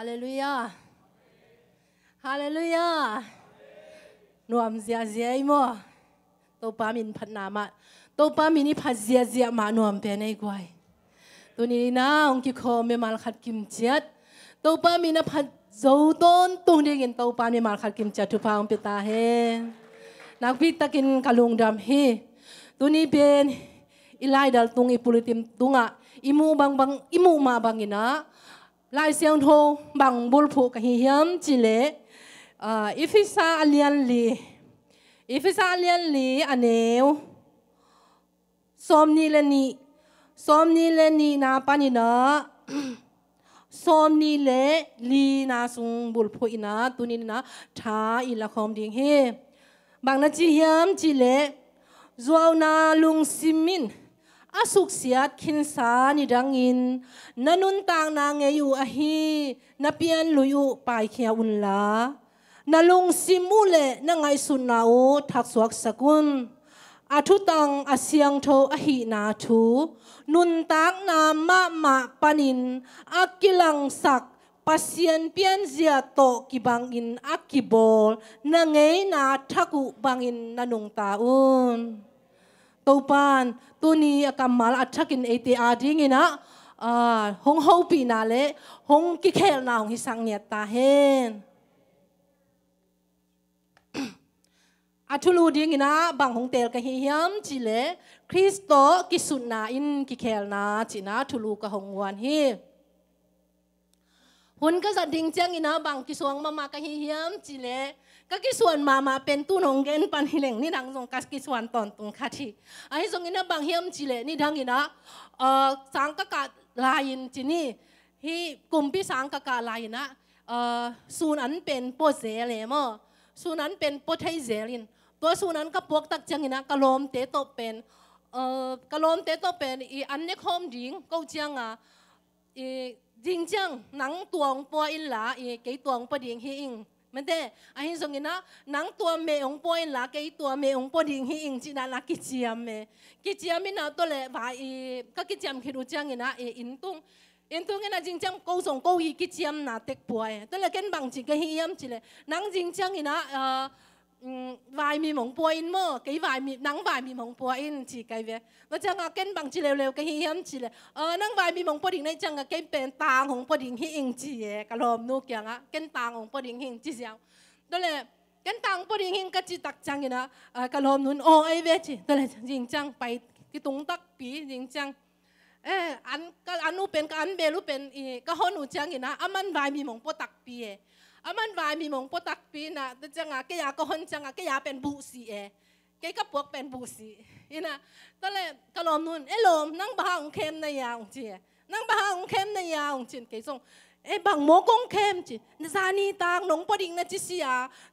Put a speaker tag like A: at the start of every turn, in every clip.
A: าเลลูยา ฮาเลลูยาหนวมเสียเสียอีโมตัวปามินพันนามาตัวปามินี่พัดเสียเสียมาหนวมเป็นไอ้กวยตัวนี้นะองค์กิโคเมมาลขัดกิมเจียดตัวปามินพัดเจต้นตุงเด็กินตัวปามิมาลขัดกิมเจียดทุพาองปิตาเฮนักพิตักินกะลุงดำเฮตัวนี้เป็นอิไลดัลตุงอีปุริติมตุงอ่ะอิมูบังบังอิมูมาบังอินะลายเสียงทบังบุลผูกหิยมจิเลอิฟิซาอเลียนลีอิฟิซาอเลียนลีอันเนวอมนีเลนีอมนีเลนีนาปานินะสมนีเลลีนาสุงบุลผูอินะตุนินะท้าอิละคอมดิงเฮบางนาจิยมจิเลจวนาลุงซิมินอาสุกเสียดคินสานิดังอินนันุนต่างนางเงยูอหีนับเปียนลุยุปายเขียอุนลานลุงซิมูเลนังไอสุนนาโอทักสวกสกุลอาทุตังอาเสียงโทอหีนาทูนุนตากนามะมะปนินอากิลังสักปัสยันเปียนเสียโตกิบังอินอากิบอลนังไงนาทักุบังอินนันุงตาอุนตปานตัวนี้กำมาลอัดชักินเอตีอาดิ้งนะหงฮปีนาเละหงกิเคลนาฮงฮิสังเนียตาเฮนอัทุลูดิ้งนะบางหงเตลกะฮิยมจิเลคริสโตกิสุนาอินกิเคลนาจินะทุลูกะหงวันฮีหุ่นก็จะดิ้งเจียงอีนะบางกิสวงมามาก็ฮิเฮียมจีเลก็กิสวนมามาเป็นตู้นงเกนปันฮิเลงนี่ดังรงกัสกิสวนตอนตรงคาทีไอ้รงอีนะบางเฮียมจีเลนี่ดังอีนะเอ่อสังกกะลายินจีนี่ฮีกลุ่มพี่สังกกะลายินนะเอ่อสูนันเป็นโปเซเลมอสูนันเป็นโปไทเซลินตัวสูนันก็พวกตักเจียงอีนะกะลมเตโตเป็นเอ่อกะลมเตโตเป็นอีอันนี้คอมดิงก็เจียงอ่ะอีจริงจังหนังตัวองปอยอินหลาอีเกตัวองปอดิ่งฮิอิงมันเด้อหินสงินะหนังตัวเมองปอยอินหลาเกตัวเมองปอดิ่งฮิอิงจินาลักกิจยามเมกิจยามมินาตัวเละวาอีก็กิจยามคิดจังอินะอีอินตุงอินตุงอินะจริงจังกูส่งกูฮีกิจยามนาเต็กปวยตัวเละเกันบางจิกฮียามจิเลนังจริงจังอินะเอ่อวายมีหมงปวยอินเมื่อกี่วายมีนังวายมีหมงปวยอินจี่ไกเวแล้วจังอาเก็นบางจีเร็วๆก็เฮียมจีเลยเออนังวายมีหมงปวยดิ่งในจังอาเก็นเป็นต่างของปวยดิ่งเฮียงจีเอกะลมนู่เกียงอ่ะเก็นต่างของปวยดิ่งเฮียงจีเซียงดูเลยเก็นต่างปวยดิ่งเฮียงก็จีตักจังอย่างนะเออกลมนู่โอไอเวจีดูเลยจริงจังไปกิตุงตักปีจริงจังเอออันก็อันนู้เป็นก็อันเบลุเป็นอีก็ฮอนูจังอย่างนะอามันวายมีหมงปวยตักปีเออามันวายมีมงปตักปีนะเต่จังอ่ะแกอยากก็คนจังอ่ะแกอยากเป็นบุษีเอแกก็ปวกเป็นบุษีนี่นะตอเลรก็ลมนุ่นเอ้ลมนั่งบาองเข้มในยาของจีนั่งบาองเข้มในยาของจีนแกส่งเอ้บังโมกงเข้มจีนซานีตางหลงปดิงนะจิเสีย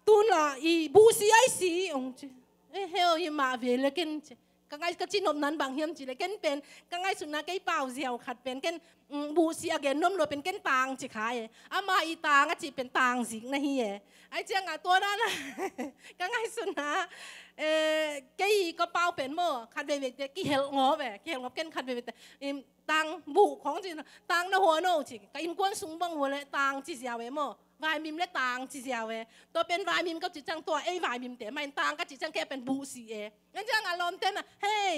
A: ตูนละอีบุษีไอสีองจีเอ้เฮลยมาเวลกันจีก็ไงก็จีนมนั้นบางเฮียมจีเลยเก่นเป็นก็ไงสุนัขไก่เปล่าเสียวขัดเป็นเก่นบูเสียเกนนมรวเป็นเก่นปางจีขายอามาอีตางก็จีเป็นตางสิงนะเฮียไอเจ้างาตัวนั้นก็ไงสุนัขเออไก่ก็เปล่าเป็นโม่ขัดเวเวกี่เหลงอแบบกี่เหลงอเก่นขัดเวเวแต่ตางบุของจีตางนะหัวโน่จีก็อิมก้นสูงบังหัวเลยตางจีเสียวเวโม่วายมิมเละต่างจีเจียวเอตัวเป็นวายมิมก็จีจังตัวไอ้วายมิมเตะไม่ต่างก็จีจังแค่เป็นบูสีเองั้นจังอารมณ์เต้นอ่ะ เฮ้ย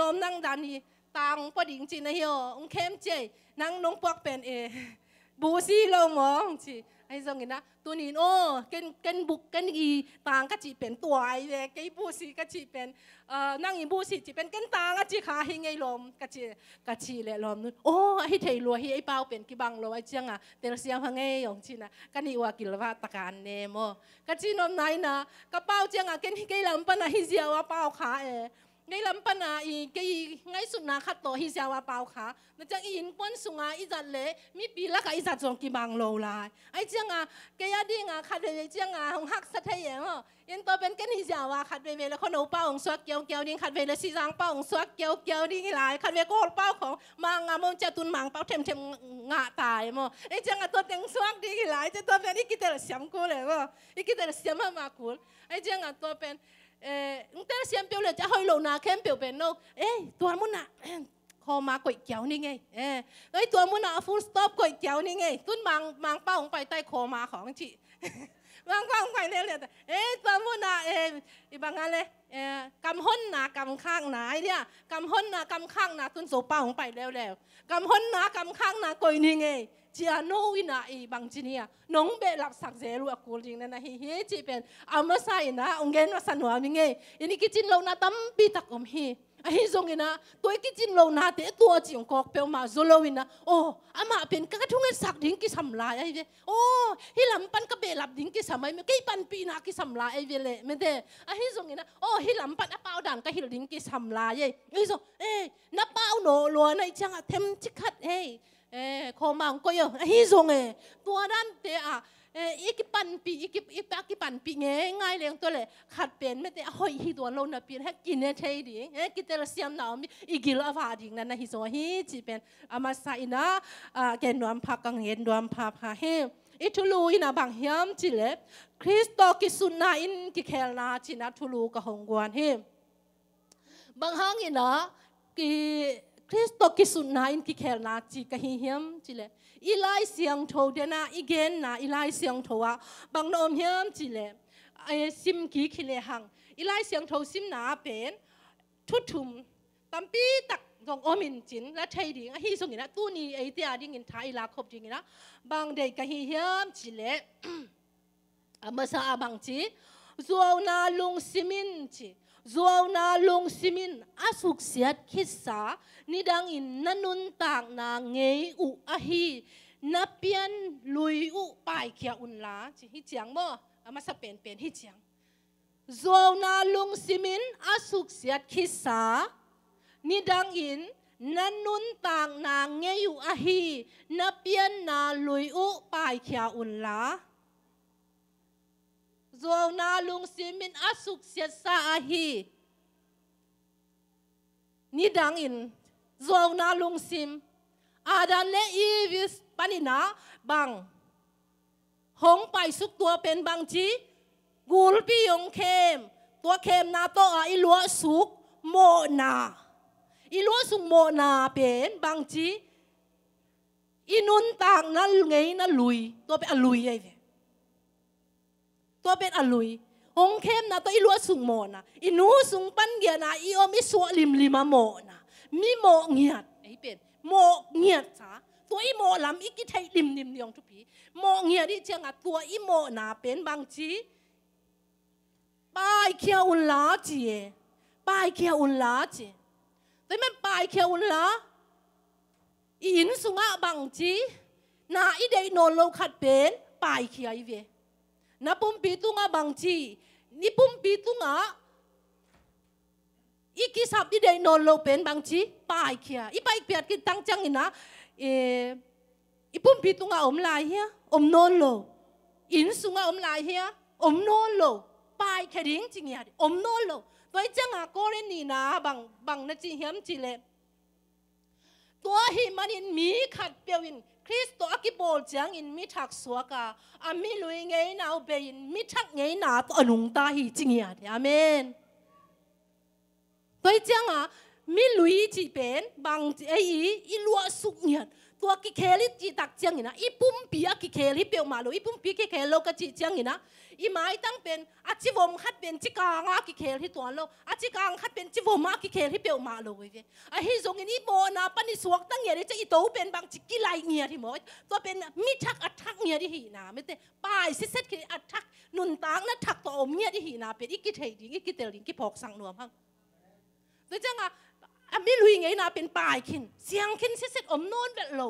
A: ลมนั่งดันนี่ต่างปอดิ่งจีนะเฮียองเข้มเจนั่งน้องปวกเป็นเอบูสีลมองจีไอ้จงเห็นนะตัวนี้โอ้กันกันบุกกันอีต่างก็จีเป็นตัวไอ้เลยกีบูสีก็จีเป็นเอ่อนั่งอีบูสีจีเป็นกันต่างก็จีขาให้ไงลมก็จีก็จีแหละลมนู้นโอ้ไอ้เทียวไอ้ไอ้เป้าเป็นกี่บังโลไอ้เจียงอ่ะเตลเซียงพังไง้ยองชินะกันี่ว่ากิลว่าตการเนมโอก็จีนอมไหนนะก็เป้าเจียงอ่ะกันกีลำปะนะฮิเซียวว่าเป้าขาเอ๋ไงลำปนาอีกไงไงสุนาคตโตฮิเซาวาเปาค่ะนั่นจะอินป้นสุงาอิจัดเลมีปีละกับอิจัดสองกีบางโลลาย ไอเจ้างอ่ะแกยัดดิ้งอ่ะคัดเลยเจ้างอ่ะหงักสะเทียงอ่ะยันตัวเป็นกนฮิเซาวาขัดไปเลยแล้วคนเอาเป้าของสวักเกียวเกียวดิ่งคัดไปเลยสีจางเป้าของสวักเกียวเกียวดิ่งหลายขัดเวโกรเป้าของมังอ่ะมันจะตุนมังเป้าเทมเทมงะตายมั้งไอเจ้างอ่ะตัวเต็งสวักดิ้งหลายเจ้าตัวเป็นอีกิเตอร์เสียมกูเลยวะ้งอีกิเตอร์เสียมมากกลไอเจ้างอ่ะตัวเป็นเออุงเตอเซียมเปลียวเลยจะห้อยลงน้าเข้มเปลียวเป็นนกเอ้ตัวมุนอะคอมาก่อยเกี๋ยวนี่ไง เออเอตัวมุนอะฟูลสต็อปก่อยเกี๋ยวนี่ไงตุ้นมังมังเป้าของไปใต้คอมาของจีมังเป้าของไปเนี่ยเลยเอ้ตัวมุนอะเอ้ยอีบางอะไรเอ่อกำห้นหนากำข้างหนาเนี่ย กำห้นหนากำข้างหนาตุ้นโซเป้าของไปแล้วแล้วกำห้นหนากำข้างหนาก่อยนี่ไงจียนวินาอบางจีเนียน้องเบลับสักเจรัวกูริงนะนะฮิฮิจีเป็นอามาไซนะองเงินว่าสนัวมิเงยอันนี้กิจินเรานาตั้มปีตะกอมฮิไอฮิจงินะตัวกิจินเรานาเตตัวจี๋งกอกเปียวมาโซโลวินะโอ้อามาเป็นกระทุงเงินสักดิ้งกิสัมลายไอเวโอ้ฮิลำปันกับเบลับดิ้งกิสมัยมื่อกี้ปันปีนักกิสัมลายไอเวเลยไม่เดไอฮิจงินะโอ้ฮิลำปันอับเอาดันกับฮิลดิ้งกิสัมลายไอไอจงเอ้น้าเอาโนลัวในจังอะเทมจิกัดเอ้เออขอมังก็ยังฮิซงเอ ตัวดันเตะเอ่ออีกปันปีอีกอีกปักกี่ปันปีเงี้ยง่ายเลี้ยงตัวเลย ขัดเปลี่ยนไม่แต่หอยฮิตัวเราเนี่ยเปลี่ยนให้กินเนื้อเทดิ้งกินแต่ละเสียมหนาวมีอีกิลอวาดิงนั่นนะฮิโซฮิจีเป็นอามาไซนะอ่าแกนวมพักกังเห็นดวมพักพาเฮอีทุลูอินะบางเฮียมจีเล็บ คริสโตกิสุนนาอินกิเคลนาจีนัทุลูกับหงวนเฮบางฮังอินะกีคริสต์กิสุนาอินกิเคลนาจีกะฮิเฮมจีเลอีไลเสียงโทเดนาอีเกนนาอีไลเสียงโทะบังนอมเฮมจีเลไอซิมกีคิเลหังอีไลเสียงโทซิมนาเป็นทุตุมตัมปีตักตองอมินจินและเทดิงฮิสุงินะตู้นี้ไอเตียดิงินทายลาครบจริงนะบังเดกะฮิเฮมจีเลอเมซาอาบังจีจวนาลุงซิมินจี zuaw na lung simin asuk siat kisa nidang in nanun tak na ngei u ahi na pian lui u pai kia un la chi hi chiang mo ama sa pen pen hi chiang zuaw na lung simin asuk siat kisa nidang in nanun tak na ngei u ahi na pian na lui u pai kia un la zo na lung si min asuk siat sa a hi ni dang in zo na lung sim adan le i vis panina bang hong pai suk tua pen bang chi gul pi yong kem tua kem na to a i lua suk mo na i lua suk mo na pen bang chi inun tang na ngay na lui tua pe a lui ai ve ัวเป็นอลุยองเข้มนะตัวอีลัวสุงโมนะอีนูสุงปันเกียนะอีอมิสวลิมลิมาโมนะ มีโมเงียดไอเป็นโมเงียดจ้าตัวอีโมลำอีกิไทยลิมลิมเลียงทุพีโมเงียดที่เชียงอ่ะตัวอีโมนาเป็นบางจีปายเขียวอุลลาจีปายเขียวอุลลาจีแต่ไม่ปายเขียวอุลลาอินสุงะบางจีนาอีเดยโนโลขัดเป็นปายเขียวอีเว na pumpitu nga bangchi ni pumpitu nga iki sap day dai non lo pen bangchi pai kia i ki tang chang ina e i nga om lai hia om non lo in sunga om lai hia om non lo pai kha ding ching ya om non lo toi chang a ko ren ni na bang bang na chi hiam chi le tua hi manin mi khat pewin Kristo aki bol chang in mi thak suaka a mi lui ngei nau be in mi thak ngei na to anung ta hi chingi a amen tôi chang à mi lui chi pen bang ei e i lua suk nyan tua ki kheli chi tak chang ina i pum pi a ki kheli pe ma lo i pum pi ki khelo ka chi chang ina อีไม้ตั้งเป็นอาจิวมขัดเป็นจิกางากิเคลที่ตัวโลอาจิกางขัดเป็นจิวมากิเคลที่เปียวมาโลเวอาฮิจงอันนี้โบนาปนิสวกตั้งเงียดิจะอีโตเป็นบางจิกิไลเงียที่หมอตัวเป็นมิทักอัทักเงียดิหีนาไม่เตป้ายเซ็ตคืออัทักนุนตางนัทักตัวอมเงียดิหีนาเป็นอีกิเทดิอีกิเตลิงกิพอกสังนวมพังตัวจังอ่ะอามิลุยไงนาเป็นป้ายขิน เสียงขินเซ็ตอมโนนเวลโล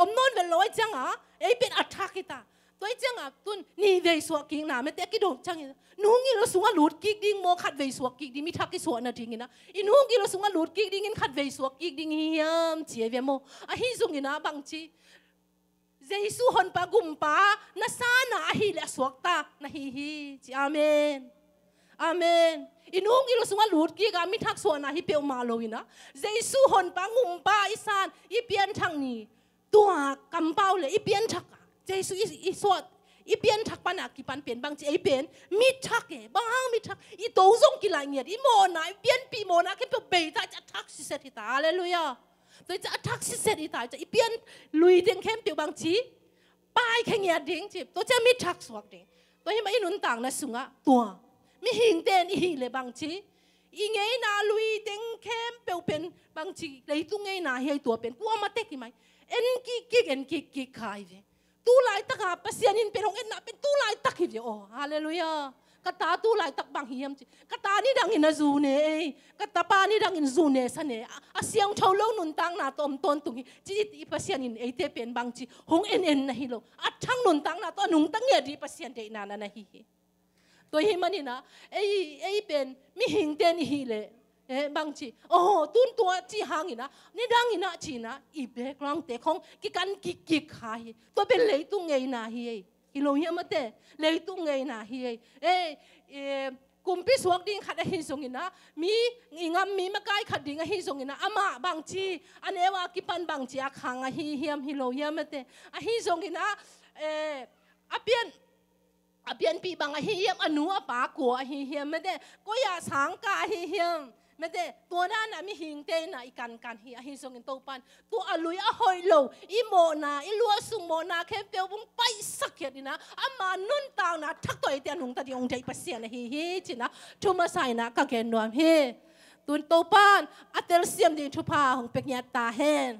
A: อมโนนเวลโลจังอ่ะไอเป็นอัทักกิตาตัวเจ้าตุนนี่เวสวกิงนาเม่เต่กิดงจังนนุ่งอีเราสูงหลุดกิกดิ้งโมขัดเวสวกิกดิ้งมิทักกิสวนาทิงอนะอินุ่งอีเราสูงหลุดกิกดิ้งินขัดเวสวกิกดิ้งเฮียมเจียเวโมอ่ะฮิซุงีินะบางจีเจสุฮอนปะกุมปะนาซานาฮิเลสวกตานาฮิฮิจีอาเมนอาเมนอินุ่งอิเราสูงหลุดกิกามิทักสวนาฮิเปียวมาโลวินะเจสุฮอนปะกุมปะอิซานอีเปียนทางนี้ตัวกำเป้าเลยอีเปียนทักจสุอีอีสวดอีเปียนทักปันักกีปันเปลี่ยนบางจีไอเปียนมิทักเอบางมิทักอีโตซงกีลางเงียดอีโมนาอีเปียนปีโมนาแค่เปเบยตาจะทักสิเสติตาเลลุยอตัวจะทักสิเสติตาจะอีเปียนลุยเดียงเข้มเปียวบางจีป้ายแค่เงียดเดียงจีตัวจะมิทักสวกเดียงตัวให้มาอีนุนต่างนะสุงะตัวมีหิงเตนอีหิเลยบางจีอีไงนาลุยเดียงเข้มเปียวเป็นบางจีเลยตุ้งไงนาเฮียตัวเป็นกลัวมาเตกไหมเอ็นกิกิเอ็นกิกิขายเว tu lại tắc à pasian in perong en na pen tu lại tắc hi oh hallelujah kata tu lại tắc bang hiam chi kata ni dang in zu ne eh. kata pa ni dang in zu ne sa ne a siang thau lo nun tang na tom ton tung hi chi ti pasian in ate eh, pen bang chi hong en en na hi lo a thang nun tang na to nung tang ye ri pasian de na na na hi hi to hi na, ei ei pen mi hing ten hi le เอ๋บางทีโอ้ตุนตัวจีหางอีนะนี่ดังอีนะจีนะอีเบกลองเตะของกิการกิกิขายตัวเป็นเลยตุงเงยนาฮีอิโลเฮมาเตะเลยตุงเงยนาฮีเอ๋เอ๋กุมพิสวกดิ้งขัดหินสงอีนะมีอิงามมีมะไกขัดดิ้งหินสงอีนะอามาบางทีอันเอวากิปันบางทีอกคังอาฮีเฮียมฮิโลเฮมาเตะอาินสงอีนะเอ๋อเปียนอเปียนปีบางอาฮีเฮียมอนุอาปากัวอาฮีเฮียมไม่เตะก็อย่าสังกาอาฮีเฮียมม่เตตัวนั้นน่ะมีหิงเตน่ะอีกันกันเฮียหิงสงเงินโตปันตัวอลุยอหอยโลอีโมนาอีลัวสุโมนาเข้มเปียวบุ้งไปสักเหตยนะอามานุนตาวนะทักตัวไอเตียนหงตาดีองใจเปเสียนะฮีฮีจินะทุมาใส่นะกางแกนวมเฮตุนโตปันอัตเตลเซียมดีทุพาของเป็กเนียตาเฮน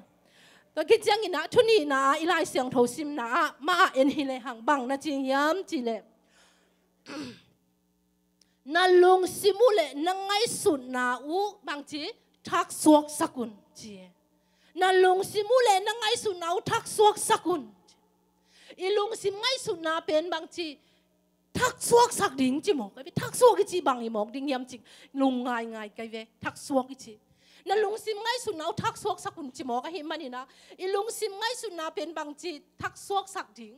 A: ตัวกิจยังอินะทุนีนะอีลายเสียงโทซิมนะมาเอ็นฮิเลหังบังนะจิยามจิเล่นาลุงสิมุเลนังไงสุดนาอูบางทีทักสวกสกุลจีนาลุงสิมุเลนังไงสุดนาูทักสวกสกุลอีลุงสิไงสุดนาเป็นบางทีทักสวกสักดิ่งจีหมอกไอทักสวกจีบางอีหมอกดิ่งยำจีลุงง่ายง่ายไกเวทักสวกจีนั่ลุงซิมไงสุนาทักสวกสักคุลจีหมอกหิมันนี่นะอีลุงซิมไงสุนาเป็นบางจีทักสวกสักดิ่ง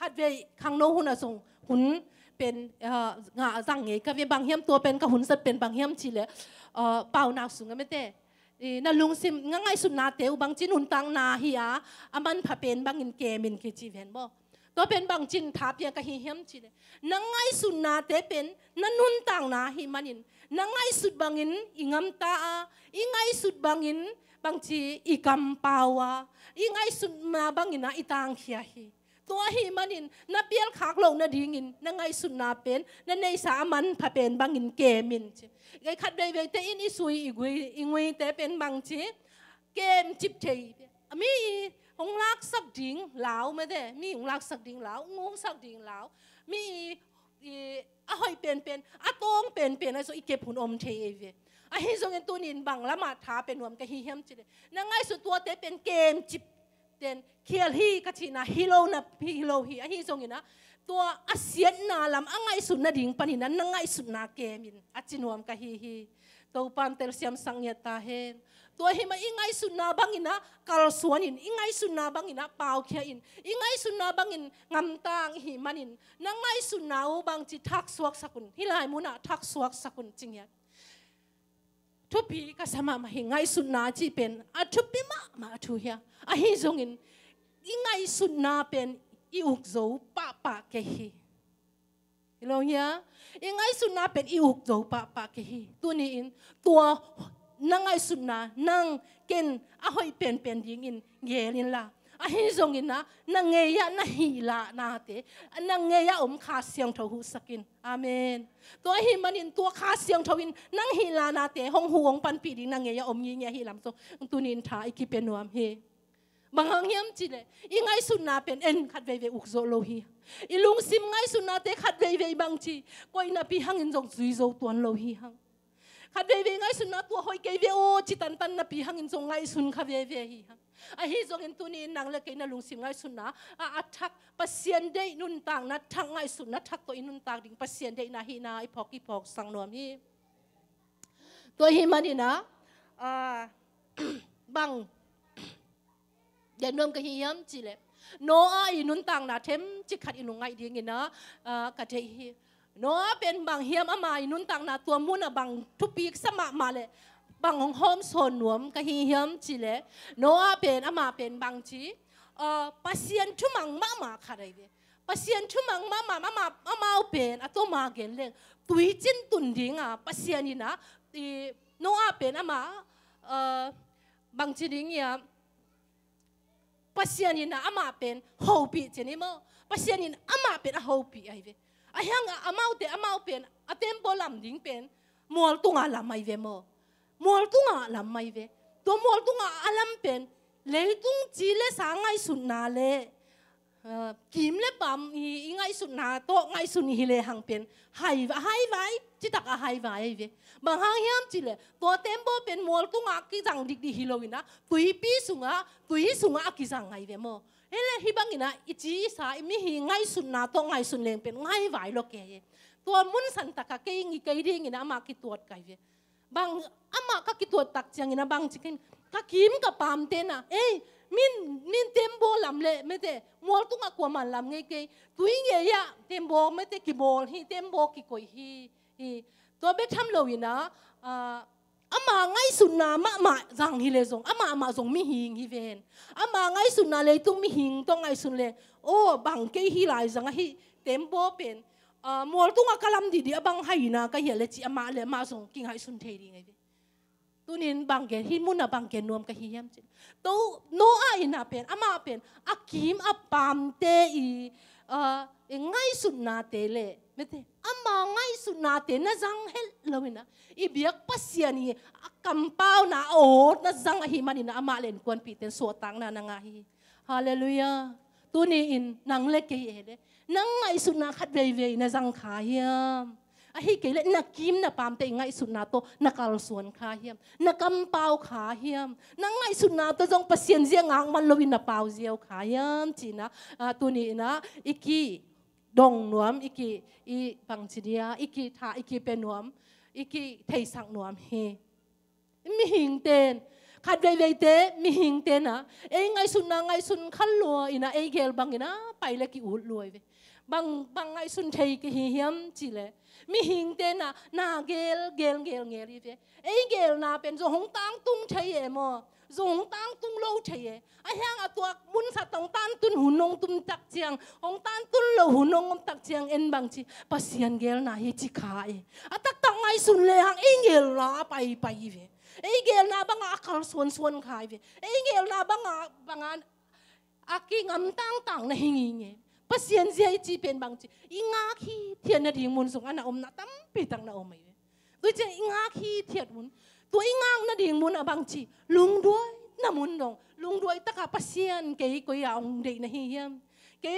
A: คัดเวขังโนฮหุนอาสงหุนเป็นงาสังเงก็เปบางเฮียมตัวเป็นก็หุ่นสัตเป็นบางเฮียมชีเลยเป่าหนาสูงก็ไม่เตะนลุงซิมง่ายสุดนาเตวบางจินหุนตังนาเฮียอามันผาเป็นบางอินเกมินกิจีเห็นบ่ตัวเป็นบางจินทับยังก็หิเฮียมชีเลยนั่งง่ายสุดนาเตเป็นนั่นนุนตังนาฮิมันินนั่งง่ายสุดบางอินอิงามตาอิงง่ายสุดบางอินบางจีอีกำปาวาอิงง่ายสุดมาบางอินนะอิตางเฮียฮีตัวหิมันินนับเปียลขากลงนาดีงินนังไงสุนนาเป็นนั่ในสามันผเป็นบางินเกมินชไงขัดเบเวแต่อินอิสุยอีกุยอีกุยแต่เป็นบางชีเกมจิบเชยมีหงลักสักดิงเหลาไม่ได้มีหงลักสักดิงเหลางงสักดิงเหลามีอะหอยเป็นเป็นอะตงเป็นเป็นไอส่อีเก็บผุนอมเทเวอะฮิซงเงินตัวนินบังละมาท้าเป็นหวมกะฮิเฮมจิเลยนังไงสุดตัวเตเป็นเกมจิบเ h นเคียฮีกัจฉินาฮิโลนีฮิโลฮีอฮีทรงอินะตัวอาเซียนนาลำอ่างไอสุดนาดิ่งปนินั้นนังไอสุดนาเกมินอจินวมกะฮีฮีตัวปันเตลเซียมสังเยตาเฮนตัวเฮมาอิงไอสุนาบังอินะคารลสวนินอิงไอสุนาบังอินะปาเคียอินอิงไอสุนาบังอินงามตางฮิมันินนังไอสุนาบังจิทักสวกสกุลฮิลายมุนะทักสวกสกุลจิงยัด thupi ka sama ma hi ngai sun na chi pen a thupi ma ma thu hi a hi zong in i ngai sun na pen i uk zo pa pa ke hi lo hi i ngai sun pen i uk zo pa pa tu ni in tua na ngai sun na ken a hoi pen pen ding in ngelin la hi zong ina na nge ya na hi la na te na om kha siang tho hu sakin amen to hi manin to kha siang tho in nang hi la na hong hu pan pi ding na nge ya om ngi nge hi lam so tunin tha ikipenuam he mangang hiam chile ingai sunna pen en khat ve ve uk zo lo hi ilung te khat ve ve bang chi koi na pi in jong zui zo tuan lo hang khat ve ve ngai sunna tu hoi ke ve o chi tan tan na pi in jong ngai sun kha ve ve hi hang อะฮีจงอินตุนีนางเล็กนัลุงสิงไงสุนนะอาทักปัสเันได้นุนต่างนัดทักไงสุนัดทักตัวอินุนต่างดิ่งปัสเันได้นาฮีนาอีพอกีพอกสังนวมีตัวฮิมันนี่นะบังเดี๋ยวนมกับฮิยมจีเล็โนอาอินุนต่างนะเทมจิขัดอินุงไงดิ่งนะกะเจฮีโนอาเป็นบังเฮียมอามาอินุนต่างนะตัวมุนอะบังทุปีกสมะมาเลยบางของโฮมสซนหนวมก็หิหิมจีเลโนอาเป็นอามาเป็นบางจีเอ่อปัสเซียนชุมังมามาขนาดนี้ปัสเซียนชุมังมามามามามามาเป็นอะตัวมาเกลเลงตุยจินตุนดิงอ่ะปัสเซียนนี่นะตีโนอาเป็นอามาเอ่อบางจีดิงเนี่ยปัสเซียนนี่นะอามาเป็นโฮปีเจนี่มั้งปัสเซียนนี่อามาเป็นโฮปีไอ้เว้ไอ้ยังอามาเตอามาเป็นอะเต็มโบลัมดิงเป็นมัวตุงอาลามไอ้เว้มั้ง mual tunga lam mai ve to tung tunga alam pen le tung chi le sa ngai sun na le uh, kim le pam hi ngai sun na to ngai sun hi le hang pen hai va hai vai chi tak a hai vai ve bang hang hiam chi le to tembo pen mual tunga ki jang dik di hiloina tui pi sunga tui sunga ki jang ngai ve mo hele hi bangina ichi sa mi hi ngai sun na to ngai sun leng pen ngai vai lo ke to mun san taka ke ngi ke ri ngi na ma ki tuat kai ve bang ama ka ki tuat tak chang ina bang chicken ka kim ka pam te na ei min min tembo lam le me te mol tu nga ko man lam nge ke tui nge ya tembo me te ki bol hi tembo ki koi hi hi to be tham lo ina a ama ngai sunna ma ma jang hi le zong ama ama zong mi hing hi ven ama ngai sunna le tu mi hing to ngai sun le o bang ke hi lai jang hi tembo pen Ờ, mol tunga kalam di dia bang hai na ka hele chi ama le ma song king hai sun thei ngai tunin bang gen hi muna bang gen nuông cái hi chứ chi to no a pen ama pen akim apam te i ngai sun na te le mete ama ngay sun na te na hết hel na i biak pasiani akampau na o na jang hi na ama len kon pi ten so tang na na nga hi hallelujah tuni in nang cái ke đấy นังไงสุนะขัดเวยเวนะจังขาเฮียมอะฮิเกลนักกิมนะปามเตงไงสุนนาโตนักการสวนขาเฮียมนักกำมปาวขาเฮียมนังไงสุนาโตจงเปียนเสียงอังมันลวินนะปาวเสียวขาเฮียมจีนะตัวนี้นะอีกีดงนวมอีกีอีบังจีเดียอีกีทาอีกีเป็นนวมอีกีเทยสังนวมเฮมีหิงเตนขัดเวเวเตมีหิงเตนะเอ้ไงสุนนะไงสุนขันลัวอินะเอ้เกลบังอินะไปเล้กี่อุดรวยเว bằng bằng ai sun thei ki hi hiam chi le mi hing tên na na gel gel gel ngel ri ve ei gel na pen zo hong tang tung thei e mo zo hong tang tung lâu thei e a hang a à tuak muốn sa tong tan tun hun nong tum tắc chiang hồng tan tung lâu hun nong om tắc chiang en bang chi pasian gel na hết chi kha e tắc tak tak ngai sun le hang ei gel la pai pai ve ei gel na bang a kal suan suan khai ve ei gel na bang a bang a aki ngam tang tang na hingi à, nge pasian zia i chi pen bang chi i nga khi thiệt na ding muốn sung anh ôm nát tam pi tang na om mai ku chen i nga khi thiệt mun tu i nga na muốn mun bằng chi lung duai na muốn dong lung duai ta ka pasian ke ko ya ong ông na hi hiam cái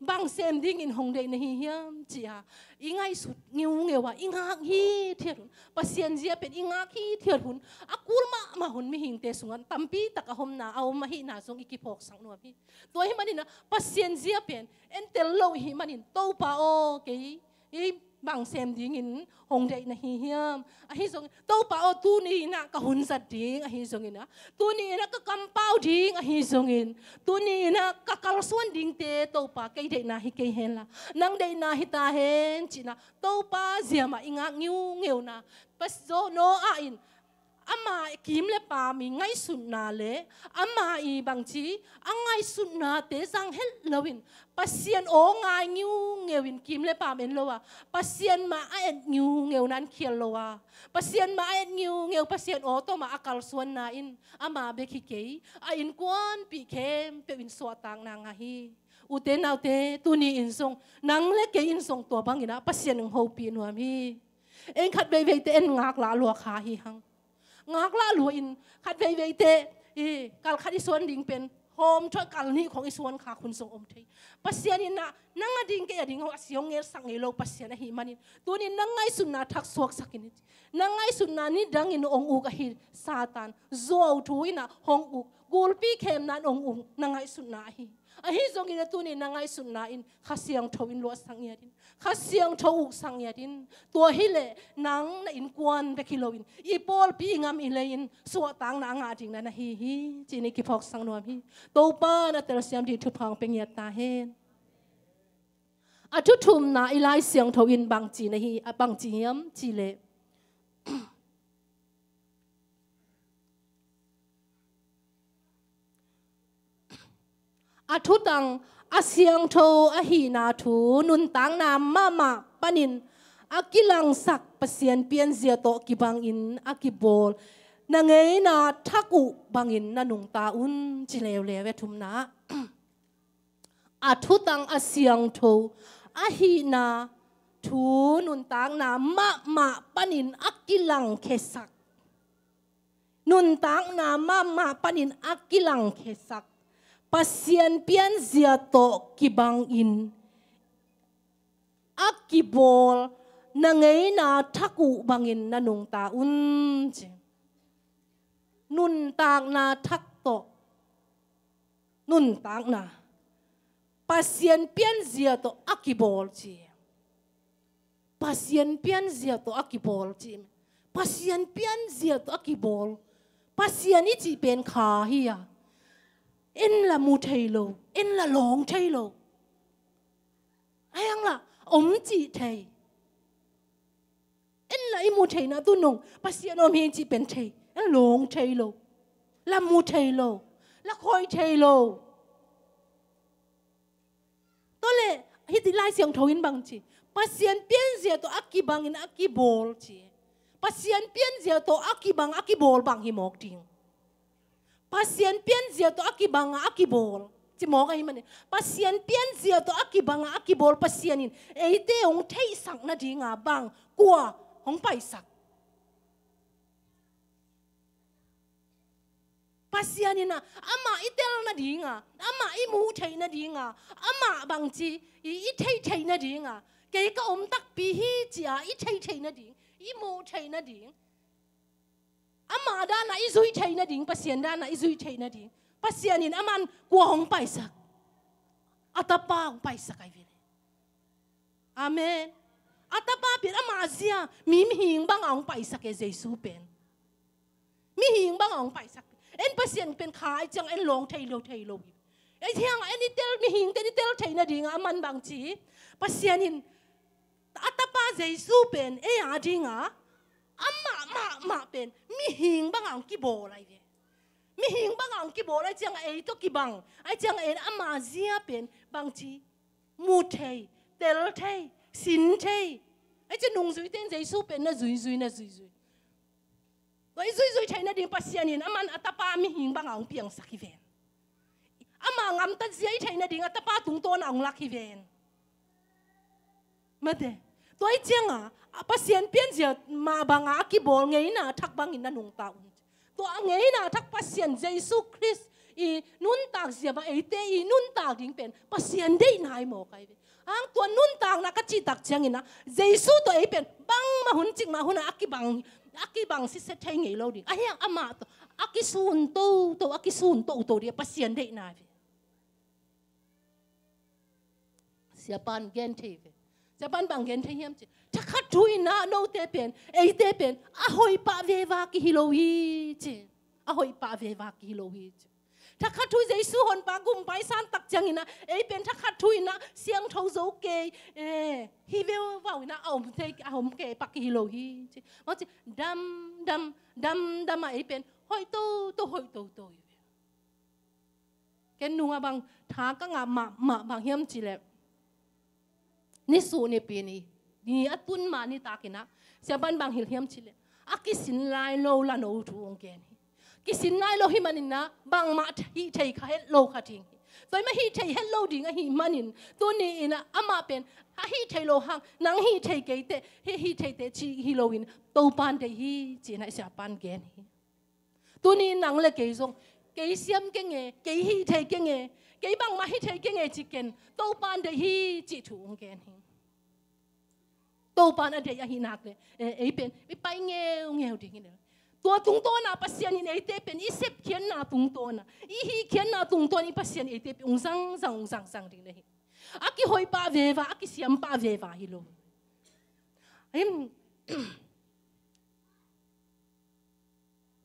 A: bang sem ding in hong de na hi hiam chia ingai su ngiu ngewa inga hi thier hun pasien zia pen inga hi thier hun akul ma ma hun mi hing te sungan tampi tak a hom na au ma hi na song iki phok sang no mi to hi manin pasien zia pen entel lo hi manin to pa o ke i bang sem ding in hong dei na hi hiam a hi song to pa o ni na ka hun ding a hi song in tu ni na ka kam a hi song in tu ni na ka kal te to pa kai dei na hi kai hen nang dei na hi hen chi to pa zia inga ngiu ngeu na pas zo no a อามากิมเลปามีไงสุดนาเลอามาอีบางทีอังไงสุดนาเตจังเฮลเลวินปัสเซียนโองายงิวเงวินกิมเลปามินโลวะปัสเซียนมาเอ็นงิวเงวนั้นเคียนโลวะปัสเซียนมาเอ็นงิวเงวปัสเซียนโอโตมาอากาลส่วนนาอินอามาเบคิเกยออินกวนปีเคมเปวินสวตางนางฮาฮีอุเตนเอาเตตุนีอินทรงนังเล็กเกอินทรงตัวบางอินะปัสเซียนหงโฮปีนัวมี เอ็งขัดเบเบเตเอ็นงากลาลัวคาฮีฮังงอกล่าหลวอินคัดเวเวเตอีกาลคัดอิสวนดิ่งเป็นโฮมช่วยกันนี่ของอิสวนค่ะคุณทรงอมทีปัสเซียนินะนังดิ่งแกดิ่งเอาเสียงเงสังเงโลปัสเซียนะฮิมานินตัวนี้นังไงสุนะทักสวกสักนิดนังไงสุนะนี่ดังอินองอุกะฮิซาตานโจทูุยนะฮองอุกกูลปีเข้มนั้นองอุกนังไงสุนะฮิอาฮิจงกินตุนีนางไอสุนาอินข้าเสียงเทวินลวสังยัดินข้าเสียงเทวุกสังยัดินตัวฮิเลนางนอินกวนเปคิโลวินอีโปลพิงามอินเลินสวตังนางอาดิงนันฮีฮีจีนิกิพอกสังนวมฮีโตเปอรันาเตลเซียมดีทุพังเปงเยตาเฮนอาทุทุมนาอิไลเสียงเทวินบางจีนฮีบางจีเยมจีเล a thu tang a siang tho a hi na thu nun tang na mama panin a kilang sak pasien pian zia to ki bang in a ki bol na ngei na thaku bang in na nung ta un chi lew le ve thum na a thu tang a siang tho a hi na thu nun tang na ma ma panin a kilang khe sak nun tang na ma ma panin a kilang khe sak Pasien pian ziato kibangin, Akibol nangay na taku bangin nanung taun. Nun tak na takto. Nun tak na. Pasien pian ziato akibol ci. pasien pian ziato akibol ci. pasien pian ziato akibol. pasien iti pen kahiya. in là mù thầy lô in là lộn thầy lô ai ăn là ống chị thầy in là im mù thầy nó tu nông bác sĩ nó miên chị bên thầy là lộn thầy lô là mù thầy lô là khôi thầy lô tôi lệ hi tí lai xiang thấu in bằng chị bác sĩ biến gì tôi aki bằng in aki bol chị bác sĩ biến gì tôi aki bằng aki bol bằng hi mọc tiếng pasien pian zia to aki banga aki bol ti mo ka himani pasien pian zia to aki banga aki bol pasien in e eh, te ong thei sang na dinga bang kwa hong pai sak pasien ina ama itel na dinga ama i mu thei na dinga ama bang chi i i thei thei na dinga ke ka om tak pi hi chia i thei thei na ding i mu thei na ding อามาด้านไหนิสุยเทนัดิงปัสเซียนด้านไหนิสุยเทนัดิงปัสเซียนินอามันกัวองไปสักอัตปาองไปสักไอวิเลอามนอัตปาเป็นอามาเซีย มีมหิงบังองไปสักเอเจสูเป็นมีหิงบังองไปสักเอ็นปัสเยนเป็นขายจังเอ็นลงเทโลเทโลไอเทียงเอ็นนี่เตลมีหิงเตนี่เตลเทนัดิงอามันบังจีปัสเซียนินอัตปาเจสูเป็นเออาดิงอ่ะ mà mà mà bên mi hình bằng ông kí bồ lại về mi hình bằng ông kí bồ lại chẳng ai to kí bằng ai chẳng ai âm mà zia bên bằng chi mu thầy tel thầy xin thầy ai chẳng nung dưới tên giấy súp bên nó dưới dưới nó dưới dưới vậy dưới dưới thầy nó đi bắt xiên in âm ta pa mi hình bằng ông biếng sắc kí về âm mà ngắm tắt giấy thầy nó đi pa tung tôn ông lắc kí về mất thế tôi chăng à bà xiên biến giờ mà bà ngã kí bồ ngay na thắc băng in nung ta um tôi ah, ngay na thắc bà xiên Jesus Christ i nun tak giờ bà ấy tê i nun tak ding pen bà xiên đây nai mo cái vậy ang tua nun tak na cái chi tak chăng ina, na Jesus tôi ấy pen bang mà hun chích mà hun na ah, aki bang aki bang si sẽ thấy ngay lâu đi anh em ama to aki sun to to aki sun to to đi bà xiên đây nai siapa gen tv จะปันบางเงินเทียมจิจะขัดทุยนะโนเตเป็นเอเตเป็นอะหอยปะเววากิฮิโลฮีจิอะหอยปะเววากิฮิโลฮีจิถ้าขัดทุยเจสุหนปากุมไปสานตักจังอินะเอเป็นถ้าขัดทุยนะเสียงทงโจเกเอฮิเวว่าวินะเอาเทเอาเกปักฮิโลฮีจิมันจิดำดำดำดำมาเอเป็นหอยโตโตหอยโตโตแกนัวบางท้าก็งามมามาบางเฮียมจิแหละ ni su ni pi ni ni atun ma ni takina se ban bang hil hiam chile akisin lai lo la no tu ong ke ni kisin lai lo hi manin na bang ma hi thei kha het lo kha ting tôi mà hi thấy hello đi ngay hi manin tôi nè ina ama pen ha hi thấy lo hang nang hi thấy cái te hi hi thấy te chi hi lo in tàu pan te hi chỉ nãy xả pan gen hi tôi nè nang là cái zong cái xiêm cái nghề cái hi thấy cái nghề cái bang ma hi thấy cái nghề chỉ cần tàu pan te hi chỉ thu gen hi tàu pan anh thấy hiện nạc đấy ấy bên bị bay nghèo nghèo đi cái này tua tung tua na pasian in ấy bên ý xếp khiến na tung tua na ý hi khiến na tung tua ni pasian ấy bên ung răng răng ung răng răng đi này aki hoi pa về và aki siam pa về và hi lo em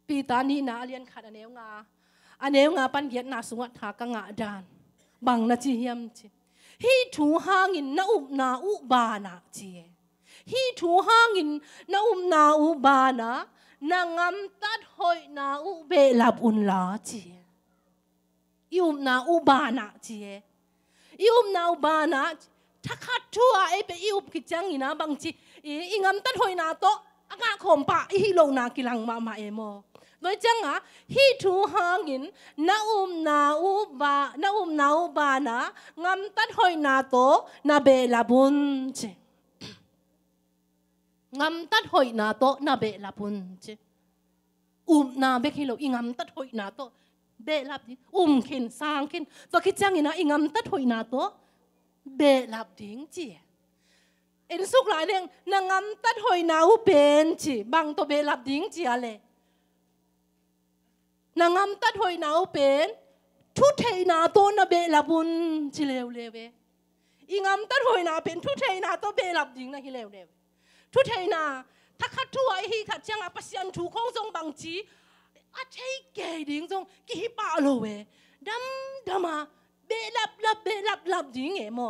A: pita ni na alian khát anh em nga anh em nga pan giết na sungat thà cả ngã đàn bang na chi hiam chi hi chú hang in na up na u ba na chi hi thu hangin na um na u ba na na ngam tat hoi na u be lap un la chi i um na u ba na chi e. i um na u ba na thakhat thu a e pe i up ki chang ina bang chi i ngam tat hoi na to anga khom pa hi lo na kilang ma ma e mo nói chăng à hi thu hang in na um na u ba na um na u ba na ngam tat hoi na to na be la bun ngam tắt hội na to na bệ là pun chứ um na bệ khi lo y ngam tắt hội na to bệ là đi um khin sang khin to khi chăng ina y ngam tắt hội na to bệ là tiếng chứ in suk lại nên na ngam tắt hội na u bên chứ bằng to bệ là tiếng chứ à lệ na ngam tắt hội na u bên thu thầy na to na bệ là pun chứ leo leo bệ y ngam tắt hội na bên thu thầy na to bệ là tiếng na hi leo leo ทุเทนาถ้าขัดทัวไอฮีขัดเชียงอ่ะปัสยันถูของทรงบางจีอาเชยเกดิ่งทรงกี่ปาโลเวดำดำมาเบลับลับเบลับลับดิ่งเอ๋มอ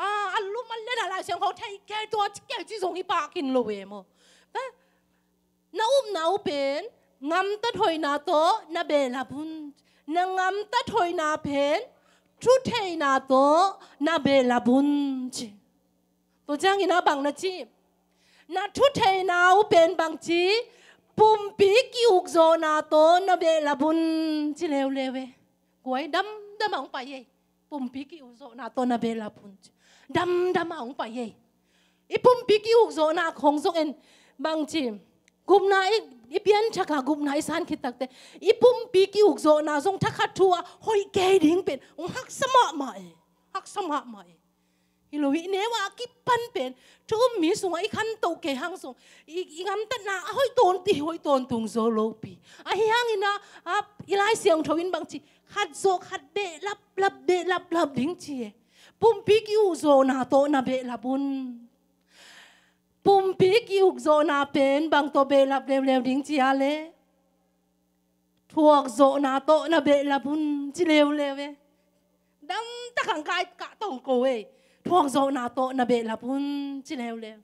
A: อ่าอัลลุมันเล่นอะไรเชียงเขาเทยเกตัวเกจีทรงอีปากินโลเวมอนะนาอุ้มนาอุเป็นงำตะถอยนาโตนาเบลับุนนางงำตะถอยนาเพนทุเทนาโตนาเบลับุนจีตัวจ้างอินาบังนะจีนาทุเทนาวเป็นบางจีปุ่มปีกิอุกโซนาโตนเบลบุญจิเลวเลวเวกวยดำดำองไปเยปุ่มปีกิอุกโซนาโตนเบลบุญดำดำองไปเยอีปุ่มปีกิอุกโซนาของโซเอ็นบางจีกุมนาอีอีเปียนชักกุมนาอีสานคิดตักเตอีปุ่มปีกิอุกโซนาทรงทักขัดทัวหอยเกยดิ่งเป็นหักสมะมาเอหักสมะมาเอ ilowi ne wa ki pan pen chu mi sung ai khan to ke hang sung i i ngam ta na hoi ton ti hoi ton tung zo lo pi a hi hang ina a ilai siang thoin bang chi khat zo khat be lap lap be lap lap ding chi e. pum pi ki u zo na to na be la bun pum pi ki u zo na pen bang to be lap lew lew ding chi a le thuộc zo na to na be la bun chi lew lew e dam ta khang kai ka tong ko ấy e thuộc dỗ nà tổ nà bệ là bún chín heo lệ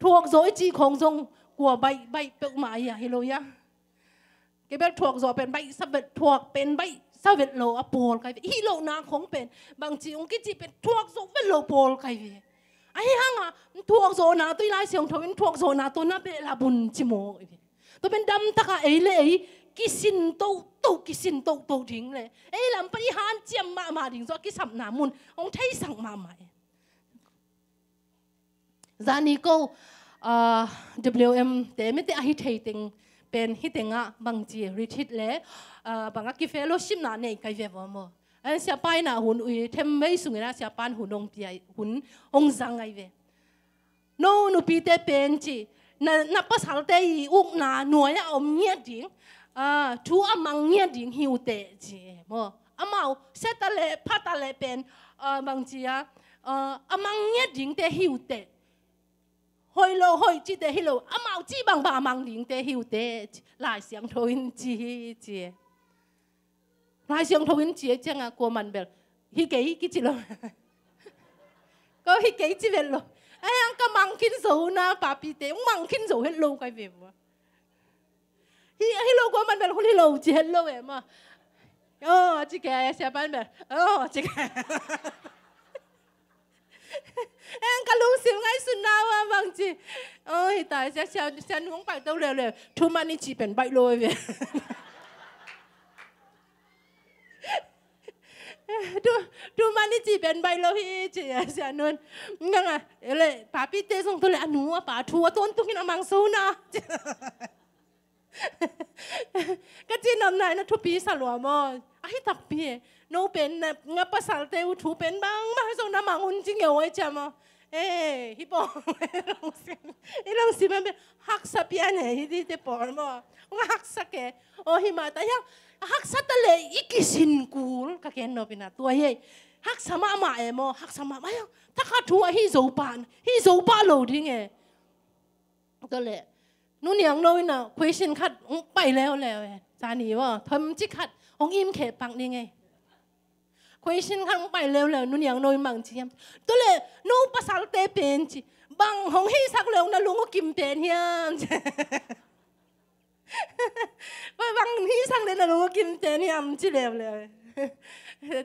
A: thuộc dỗ chi không dùng của bay bay bẹo mà ya hello ya cái bé thuộc dỗ bên bay sắp bẹt thuộc bên bay sao bẹt lộ à bol cái hi lộ nà không bên bằng chỉ ông cái chỉ bẹt thuộc dỗ bẹt lộ bol cái về ai hăng à thuộc dỗ nà tôi lái xe ông thôi thuộc dỗ nà tôi nà bệ là bùn chỉ mồ tôi bên đâm tắc à ấy lệ ấy cái xin tâu tâu cái xin tâu tâu thính lệ ấy làm bây hàn chiêm mà mà thính do cái sầm nà môn ông thấy sẵn mà mày zani ko ờ, wm te me te a hi thei ting pen hi tenga bang chi rithit le ờ, banga ki fellowship na nei kai ve mo an sia pai na hun ui them mei sungina sia pan hunong pi hun ong zangai ve no nu pi te pen chi na na pasal te i uk na nuaya om nia ding à thu mang nia ding hiu te chi mo amau setale patale pen à bang chi à amang nia ding te hiu te hoi lo hoi chi te hi lo a mau chi bang ba mang ling te hiu te lai siang tho in chi chi lai siang tho in chi chang a ko man bel hi ke hi ki chi lo ko hi ke chi bel lo ai ang ka mang kin zo na pa pi te mang kin zo hết lo kai ve wa hi hi lo ko man bel hi lo chi hết lo em ma 哦，这个下班了，哦，这个。tay ta sẽ sẽ sẽ uống bài đâu lè lè thu mà nên chỉ bền bài lôi về tu mà mani chỉ bền bay lo hi chỉ sẽ nun ngang à lệ papi tê xong tôi lại anh uống à, bà thua tôn tung cái mang số na cái chuyện nó thu pi sao lo ai tập pi nó bên ngã pasal tê thu bên bang mà xong mang hun chính yêu ấy chả mà เอ้ฮิปโปอีลังสิมันเป็นฮักสับยันเหรอฮิดิเดปอร์มว่าฮักสักเกอ้ฮิมาตายังฮักสัตเลยอีกิสินกูลกะเกนโนปินาตัวเย่ฮักสมามาเอโมฮักสมามายังถ้าขัดทัวฮิโซปานฮิโซปาโลดิเงก็เลยนี่ยังโนวินาควีชินขัดไปแล้วแล้วเอซานีว่าทำจิขัดองอิมเขปังดิ่ไงคุยชินกังไปเร็วๆนุ่นอย่างน้อยบางทีตัวเลนู่ภาษาเตเป็นจีบางหองให้สักเรยวนะลุงก็กินเป็นเฮียมไปบางที่สักเรยวนะลุงก็กินเป็นเฮียมจีเร็วเลย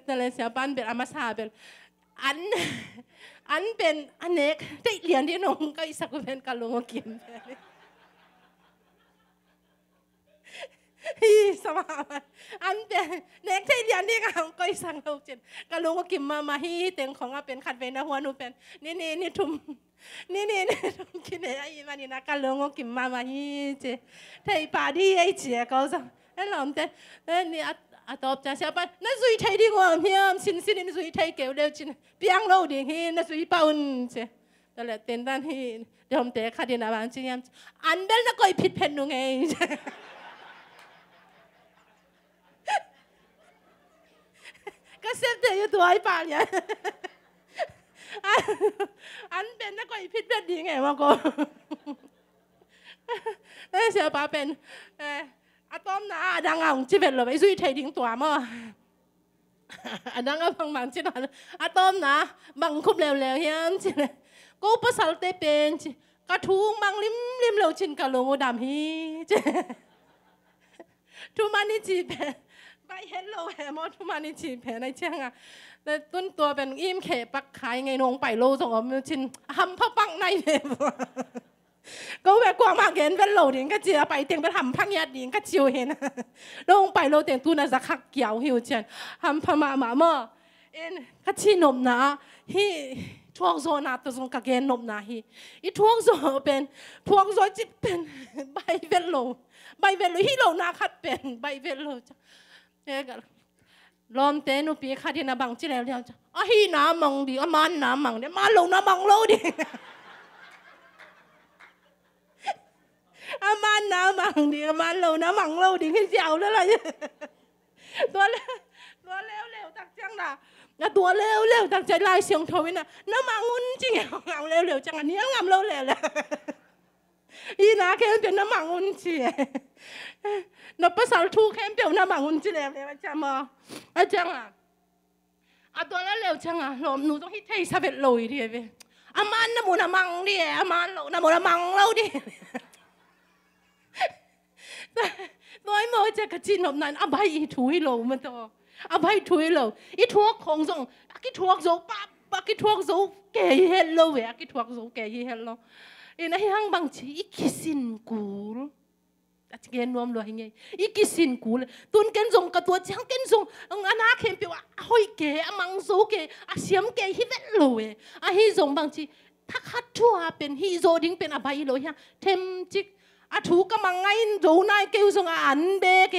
A: แต่เลยเสียบ้านเป็นอามาซาเป็นอันอันเป็นอันเอกได้เรียนที่น้องก็อิสักเป็นกับลุงก็กินเป็นฮีสบายอันเป็นเด็กที่เรียนนี่ก็หังก้อยสังเราเจนก็รู้ว่ากิมมา มาฮีเต็งของอ่เป็นขัดเวนหัวนูเป็นนี่นี่นี่ทุ่มนี่นี่นี่ทุ่มกินเลยไอ้มานี่นะก็รู้ว่ากิมมา มาฮีเจที่ปาดีไอ้เจก็จะเอ้หลอมเต้เอ้ยนี่อาตอบจากเสียไปนั่นสุยไทยดีกว่าเฮียมสินสินนั่นสุยไทยเก่าเดียวจินเปียงเราดีเฮียนั่นสุยป่าอวนเจตลอดเต็นท์ท่านเฮียเดี๋ยวผมเตะขัดเดีนะบางทีเฮียมอันเบลน่ะก็ผิดเพี้ยนนูไงก็เซฟเดยอยู่ตัวไอ้ปาเนี่ย อันเป็นนักกอพิษเป็นดีไงมากกเอเสียป่าเป็นเออะตอมนะดังเอาจีเป็นเลยไปซุยเทดิ้งตัวมั่งอดังเอาบางบางจีนันอะตอมนะบางคุบแล้วๆเฮียนจีเลยกูประสาเตเป็นกระทุ้งบางลิมลิมเร็วชินกะโลโมดามฮีจีทุมันนี่จีเป็นไปเฮลโลแฮมอทุมานิชิแผลในเชียงอ่ะแต่ต้นตัวเป็นอิ่มเขปักขายไงนงไปโลส่งอมชินทำพ่อปังในเนี่ยก็แบบกวางมากเห็นเป็นโลเดียงก็เจียไปเตียงไปทำพังยัดเดียงก็ชิวเห็นลงไปโลเตียงตูน่ะสักขักเกี่ยวหิวเชียนทำพมาหมาเมื่อ เอ็นก็ชีนมนะฮีช่วงโซนาตัวทรงกะเกนนมนาฮีอีช่วงโซเป็นช่วงโซจิตเป็นใบเวลโลใบเวลโลฮีโลนาคัดเป็นใบเวลโล lom te nu pi khát na bằng chỉ leo leo à hi na mong đi à man na mong đi man lâu na mong lâu đi à man na mong đi man lâu na mong lâu đi cái giàu đó là đó là leo leo tắc chăng là là tua leo leo tắc chạy lai xiong thôi nè nó mang un chỉ nghèo nghèo leo leo chẳng là nhớ ngầm lâu leo leo 伊拉肯变那忙问题，那不少土肯变那忙问题嘞，你讲么？啊讲啊，啊多了了讲啊，罗努东去睇啥物路的呗？阿妈那冇那忙的，阿妈路那冇那忙路的。nói mỗi chắc cái chín hôm nay abai ít thui lâu mà to abai thui lâu ít thuốc không dùng cái thuốc dấu ba ba cái thuốc dấu kề hết lâu vậy cái thuốc dấu kề hết lâu อินะฮิฮังบังชีอีกสินกูลอาเารย์นวมลอยเงยอีกสินกูเลยตุนเกนจงกระตัวจังเกนจงอันนาเข็มเปียวห้อยเกอมังโซเกอเสียมเกฮิเวลโลเออะฮิจงบางทีถ้าขัดทัวเป็นฮิโซดิ้งเป็นอัภัยโลเฮเทมจิกอะถูกกำมังไงโจนายเกยวจงอันเบเก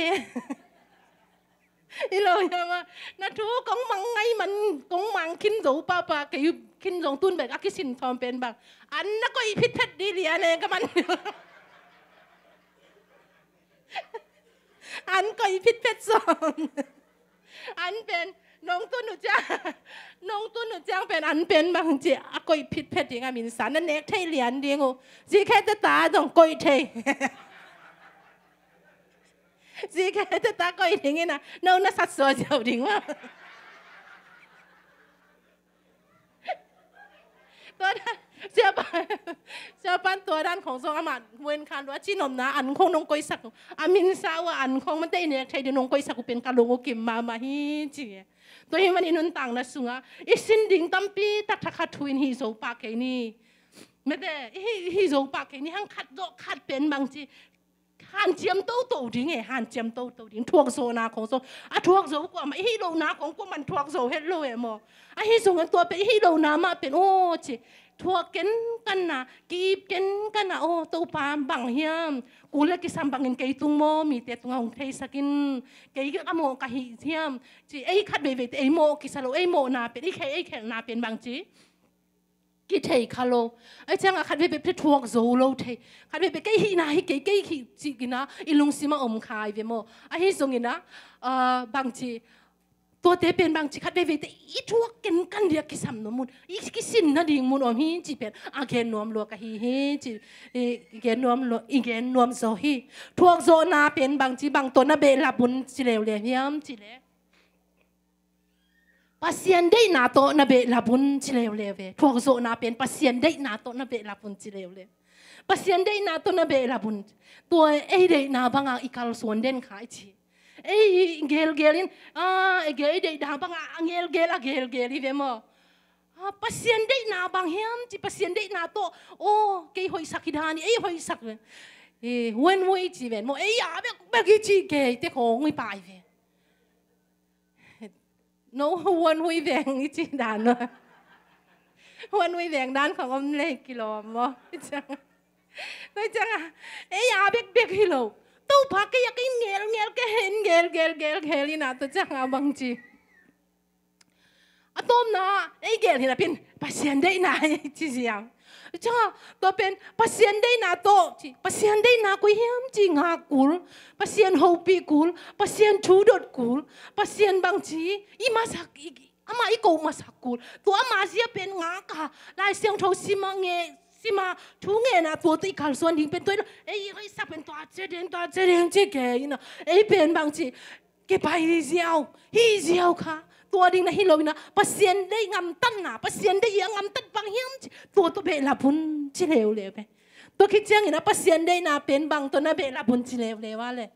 A: mà na chú con mang ngay mình con mang kinh dấu ba ba cái kinh dòng tuân bạc cái xin phòng bên bạc anh nó có ít thất đi liền em các bạn anh có ít thất song anh bên nông tuân nụ trang nông tuân nụ trang bên anh bên bằng chị à có ít thất thì ngà mình sản nó nét thay liền đi ngô chỉ khai ta ta đồng coi thay จตาก这个ง打过一นน呐，那那อ说นสัตัวนเจ้าปันเจ้าปันตัวด้านของทรงอามาตเวนคานว่าชีนมนะอันคงนงกอยสักอามินซาวอันคงมันได้เนี่ยใครเดนงกอยสักเป็นกาลงกิมมามาฮีจีตัวี้มันอินุนต่างนะสุงะอีสินดิงตัมปีตักทักัทวินฮีโซปากแค่นี้ไม่ได้ฮีโซปากแค่นี้หังขัดโดขัดเป็นบางจี hàn chiếm tâu tâu đi nghe hàn chiếm tâu tâu đi thuộc số na không số à thuộc số của mà hi lâu na không của mình thuộc số hết lâu em mà à hi số cái tua bên hi lâu na mà bên ô chứ thuộc kiến căn na kí kiến căn na ô tâu pa bằng hiam cú lệ cái sam bằng cái tung mô mi tiệt tung hồng thấy sakin cái cái amo cái hiam chị ấy khát về về ấy mô cái sao ấy mô na bên ấy khay ấy khay na bên bằng chứ กิเทคาโลไอ้เจ้าขันไปไปทวงโซโลเทขันไปไปกี่หินาฮิ้กี่กี่หิจีกินะอีลุงซิมาอมคายเวมมไอ้ฮิสงินะเอ่อบางทีตัวเตเป็นบางทีขัดไปไปทตอีทวกกันกันเดียกิสัมนมุนอีกิสินนะดิ่งมุนอมฮิจีเป็นอาเกนนวมลวกะฮีฮีจิอีเกนนวมลวอีเกนนวมโซฮีทวกโซนาเป็นบางทีบางตัวนะเบลับุญจิเลวเลยียมจิเล pasien dei na to na be la bun chi le le ve thuak zo na pen pasien dei na to na be la bun chi le le pasien dei na to na be la bun to ei dei na banga ikal son den khai chi ei gel gelin a ge dei da banga angel gel a gel gel i ve mo a pasien dei na bang hiam chi pasien dei na to o ke hoi sakidani ei hoi sak ve e wen wei chi ven mo ei ya be be chi ge te khong ngai pai ve นูวนวิแดงนี่จีดานเนาะวนวิแดงด้านของอมเลยกิโลมอ้จังไม่จังอ่ะเอ้ยอาเบกเบกฮิโลตู้พักก็ยังกินเงลเงลก็เห็นเงลเงลเงลเงลีน่ะตัวจังอาบังจีอะตอมนะเอ้ยเงลีนะเป็นภาษาอังกฤษนะจีจัง cha to pen pasien dei na to chi pasien dei na ko hiam chi nga kul pasien ho pi kul pasien thu dot kul pasien bang chi i ma sak i ama i ko ma sak kul to ama zia pen nga ka lai siang tho si ma nge si ma thu nge na to ti kal suan ding pen to ei hoi sa pen to a che den to a che den che ke ina ei pen bang chi ke pai ziao hi ziao kha ตัวดิ่งนะฮิโลวินะปัสเซียนได้งำตั้นนะปัสเซียนได้ยังงำตั้นบางเฮียมตัวตัวเบลาพุนชิเลวเลวไปตัวคิดเจียงนะปัสเซียนได้นาเป็นบางตัวนะเบลาพุนชิเลวเลวว่าเลย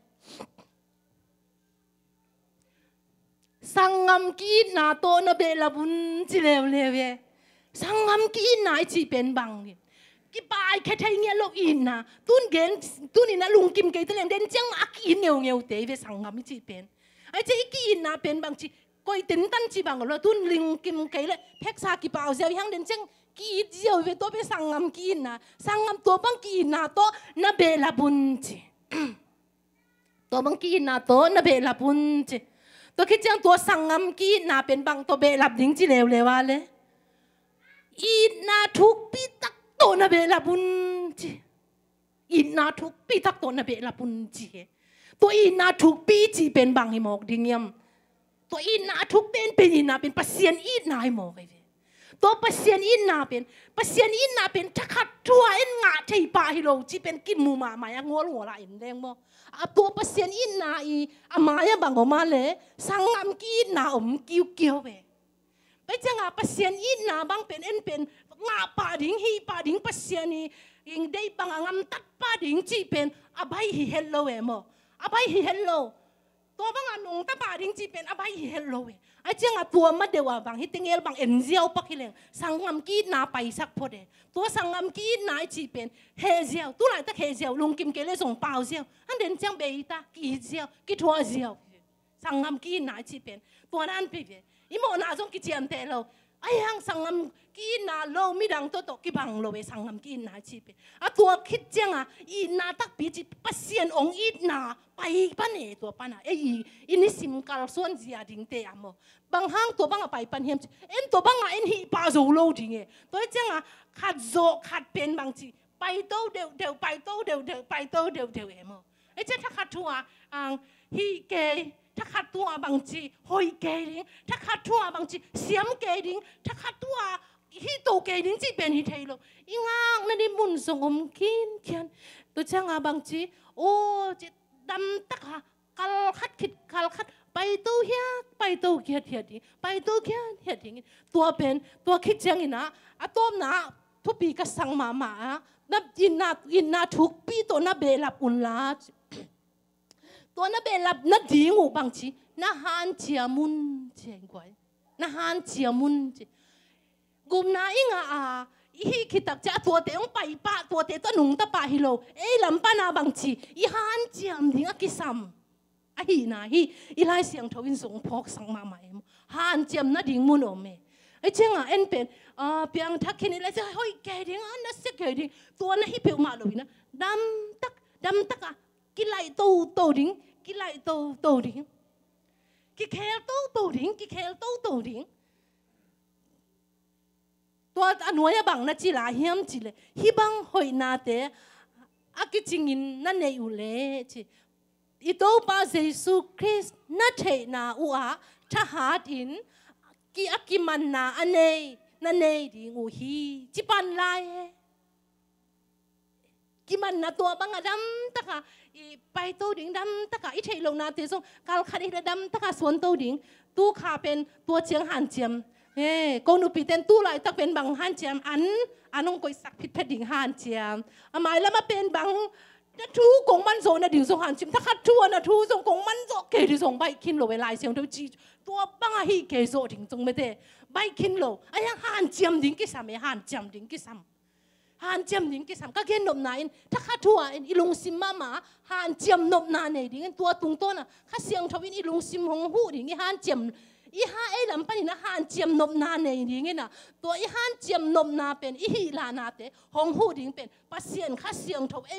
A: สังงามกีนาตัวนะเบลาพุนชิเลวเลวเวสังงามกีนาไอจีเป็นบางเี่ยกายแค่ไทยเงี้ยโลอินนะตุนเกนตุนี่นะลุงกิมเกยตุะเลงเดนเจียงมาอักอินเงียวเงียวเตะเวสังงามจีเป็นไอ้เจีกินนะเป็นบางจี coi tin tân chi bằng lo tuân linh kim cái lệ phép xa kỳ bảo giờ hàng đến chăng kỳ giàu về tôi bên sang ngầm kỳ na sang ngầm tôi bằng kỳ na to na bề là bún chứ tôi bằng kỳ na to na bề là bún chứ tôi khi chăng tôi sang ngầm kỳ na bên bằng tôi bề là đỉnh chỉ lều lều à lệ ít na thuốc bị tắc to na bề là bún chứ ít na thuốc bị tắc to na bề là bún chứ tôi ít na thuốc bị chỉ bên bằng hi mọc đinh yam ตัวอินนาทุกเป็นเป็นอินนาเป็นปัสเซียนอินนาหมอไงตัวปัสเซียนอินนาเป็นปัสเซียนอินนาเป็นถ้าขัดตัวเอ็นงาที่ป่าฮิโรจีเป็นกินมูมาหมายงัวหัวลยเอ็นแดงมอตัวปัสเซียนอินนาอีอามาย่ยบังออกมาเลยสังงามกีนนาอมกิ้วเกี้ยวไปไปจังอาปัสเซียนอินนาบังเป็นเอ็นเป็นงาป่าดิ้งฮีป่าดิ้งปัสเซียนียิงได้บังงามตัดป่าดิ้งจีเป็นอาใบฮิเฮลโลเอมออาใบฮิเฮลโลตัวบังอันองตาป่าดิงจีเป็นอบายเฮลโลเอไอเจ้าตัวมาเดียวบังฮิติงเอลบังเอ็นเจียวปักฮิเลงสังงามกีนาไปสักพอดตัวสังงามกีนาจีเป็นเฮเจียวตัวไหนตะเฮเจียวลุงกิมเกลส่งเปล่าเจียวอันเด่นเจ้าเบยตากีเจียวกีทัวเจียวสังงามกีนาจีเป็นตัวนั้นไปเวอีโมนาจงกิเจียมเตโล ai hang sang sangam ki na lo mi dang to to ki bang lo we sangam ki na chi pe a tua khit chang a i na tak pi chi pasien ong i na pai pa ne to pa na e i ini sim kal son zia ding te amo bang hang to bang a pai pan hem em to bang a en hi pa zo lo ding e to chang a khat zo khat pen bang chi pai to deu deu pai to deu deu pai to deu deu emo e che thakha thua ang hi ke ถ้าขัดตัวบางจี หอยเกลิงถ้าขัดตัวบางจีเสียมเกลิงถ้าขัดตัวฮิตโตเกลิงจีเป็นฮิเทโลอีงางนั่นนี่มุนสงอมกินเัียนตัวเช้าบางจีโอ้จีดำตะคากลคัดคิดกลคัด ไปตู้เฮียไปตู้เกียเฮียดิไปตู้เกียเฮียดิ ตัวเป็นตัวคิดเจียงอีนะอะตัวนะทุปีก็สั่งมาหมานับอินนาอินนาทุกปีตัวน่ะเบลับอุนลาตัวนั้นเป็นลับนัดดีงูบางชีน่าฮันเจียมุนเจียงกวยน่าฮันเจียมุนเจีกุมนาอิงอ่ะอีคิดตักจะตัวเตงไปปะตัวเตตัวหนุ่งตะปะฮิโลเอ้ลำปานาบางชีอีฮันเจียมดิ้งกิซัมอ่ะฮีนาฮีอีไลเสียงทวินสงพอกสังมาใหม่ฮันเจียมนัดดิ้งมุนอมเมไอ้เจ้าอ่ะเอ็นเป็นอ่าเปียงทักแค่นี้แล้วจะเฮ้ยแกดิ้งอันนั้นเสกแกดิ้งตัวนั้นฮิเปียวมาเลยนะดำตักดำตักอ่ะกินไหลตูตูดิ้ง cái lại tàu tàu điện cái khéo tàu tàu điện cái khéo tàu tàu điện tôi anh à, nói bằng nó chỉ là hiểm chỉ là hi bằng hội na thế à cái chuyện in nó này u lệ chỉ ito pa Jesus Christ nó thế na u á cha hát in ki akiman à, na anay à, na nay di nguhi chipan lai kiman na tua bang adam taka ไปตัวดิ่งดำตะกะอิเทลงนาติสงกาลคดีดำตะกะสวนตัวดิ่งตู้ขาเป็นตัวเชียงหันเจียมเอ้กนุปีเต็นตู้ไหลตักเป็นบางหันเจียมอันอันองกุยสักพิษเพดิ่งหันเจียมอามายแล้วมาเป็นบางนะทูกงมันโซนะดิ่งสงหันชิมถ้าขัดทัวนะทูสงกงมันโซเกดิสงใบคินโลเวลายเสียงเท่าจีตัวบัาฮีเกโซถึงจงไม่เต้ใบคินโลไอ้ยังหันเจียมดิ่งกิสามไอ้หันเจียมดิ่งกิสามฮันเจียมหนิงกิสัมก็เกนนบนายถ้าข้าทัวอินอิลุงซิมมามาฮันเจียมนบนานเนยดิ่งตัวตุงต้นอ่ะข้าเสียงทวินอิลุงซิมหงหูดิ่งฮันเจียมอีฮาไอ้ลำปันนะฮันเจียมนบนาเนยดิ่งนะตัวอีฮันเจียมนบนาเป็นอีฮีลานาเตหงหูดิ่งเป็นปัสเซียนข้าเสียงทวเอ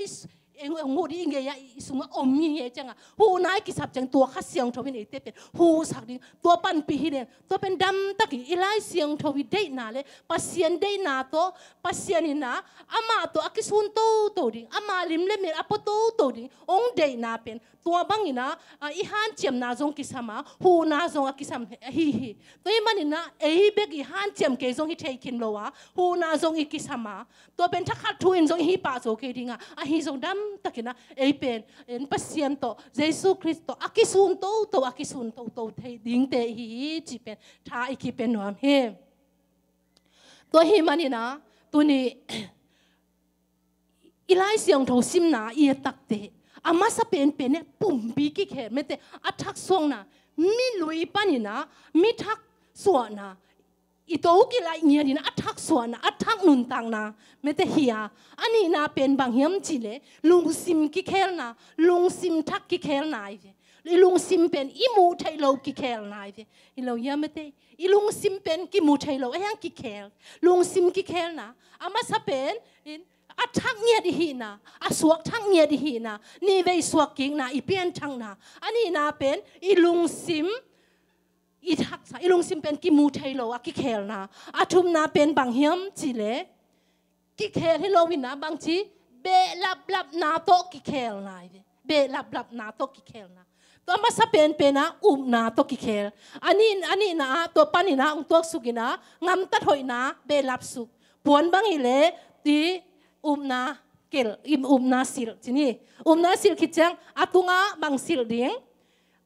A: ngori nge ya sunga omi ye changa hu na ki sap chang tua kha siang thobi nei te pen hu sak tua pan pi hi ne to pen ilai siang thobi dei na le pasien dei na ama to akisun to ding ama lim le mer apo ding ong dei tua bang bangina i han chem na zong kisama hu na zong a kisam hi hi toi manina ei beg i han chem ke zong hi thekin lowa hu na zong i kisama to ben thakha thu in zong hi pa zo ke dinga a hi zong dam takina ei pen en pasien to jesu christo akisun to to akisun to to thei ding te hi chi pen tha i ki pen nom he to hi manina tuni ilai siang sim na i tak te อามาสับเปนเปนเนี่ยปุ่มบีกิเขนเมตเตอัทักสวงนะมีลุยปันนะมีทักส่วนนะอีโต้กีลายเงียดินะอัทักส่วนนะอัทักนุนตังนะเม่เตเฮียอันนี้นะเป็นบางเฮมจิเลลุงซิมกิเคลนะลุงซิมทักกิเคลนายลุงซิมเป็นอีมูไทยเรากิเคลนายเดอีเราเยีมเม่เตอีลุงซิมเป็นกิมูไทยเราเอ้งกิเคลลุงซิมกิเคลนะอามาสเปนอินอาทักเงียดหินะอาสวกทักเงียดหินะนี่เวสวกกิงนะอีเปียนทังนะอันนี้นะเป็นอีลุงซิมอีทักษะอีลุงซิมเป็นกิมูเทโลอักิเคลนะอาทุมนะเป็นบางเฮียมจิเลกิเคลให้โลวินะบางจีเบลับลับนาโตกิเคลนะเบลับลับนาโตกิเคลนะตัวมาสเปนเป็นนะอุมนาโตกิเคลอันนี้อันนี้นะตัวปานินะองตัวสุกินะงามตัดหอยนะเบลับสุกผวนบางอีเลตี um na kel im um na sil chini um na sil khi chang atunga bang sil ding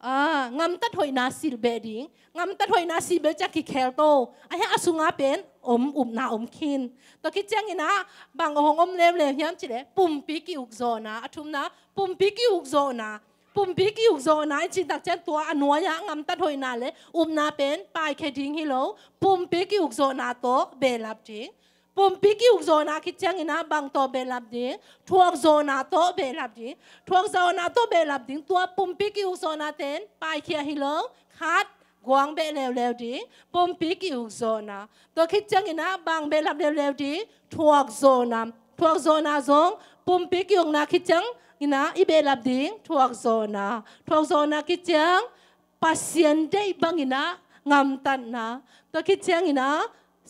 A: à ngam tat hoi na sil be ding ngam tat hoi na sil be cha ki khel to a ha asunga pen om um na om khin to khi chang ina bang ong om lem lem hiam chile pum pi ki uk zo na athum na pum pi ki uk zo na pum pi ki uk zo na chi tak chen tua anwa ya ngam tat hoi na le um na pen pai khe ding hi lo pum pi ki uk zo na to be lap ding ปุ่มพิกิวโซนาคิดเจ้างินะบางตัวเบลับดีทวงโซนาโตเบลับดีทวงโซนาโตเบลับดีตัวปุ่มพิกิวโซนาเต็นไปเคียฮิเลงคัดกวางเบลเลวๆดีปุ่มพิกิวโซนาตัวคิดเจ้างินะบางเบลับเลวๆดีทวงโซนาทวงโซนาซงปุ่มพิกิวนาคิดเจ้างินะอีเบลับดีทวงโซนาทวงโซนาคิดเจ้า pasien day bangina ngam tan na to kit chang ina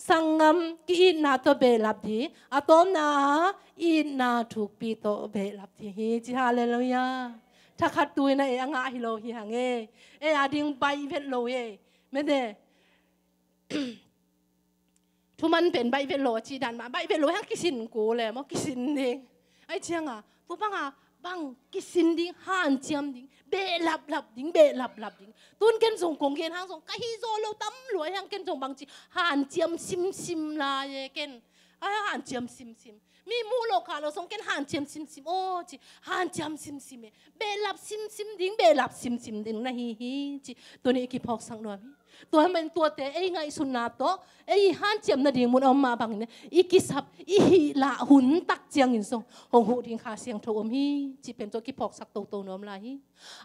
A: สังงมกีนาตัวเบลับดีอาตอมน na in na thuk pi to be lap d ี hi chi ล a l l ถ้าขัดตัวนะเองาฮิโลฮิฮังเอ เออาดิงใบเพชรโลเอไม่เดทุมันเป็นใบเพชรโลจีดันมาใบเพชรโลฮังกิสินกูเลยมอกิสินเองไอเชียงอ่ะผูฟังอ่ะบังกิสินดิ้งานเจียมดิ้ง bệ lặp lặp dính bệ lặp lặp dính tuân ken dùng cùng hiền hàng dùng cái hi do lâu tắm lúa hàng ken dùng bằng chị hàn chiêm sim sim là ye ken ai hàn chiêm sim sim mi mu lô khá lô song ken hàn chiêm sim sim ô chị hàn chiêm sim sim bệ lặp sim sim dính bệ lặp sim sim dính này hi hi chị tuân ấy kịp học sang nói mi ตัวมันตัวเตะไอ้ไงสุนาโตไอ้ฮันเจียมนาดิ่งมุนเอามาบังเนี่ยอีกิสับอีหละหุนตักเจียงอินทรงหงหูดิ้งขาเสียงโทอมฮีจีเป็นตัวกิพอกสักโตโตน้อมลายฮี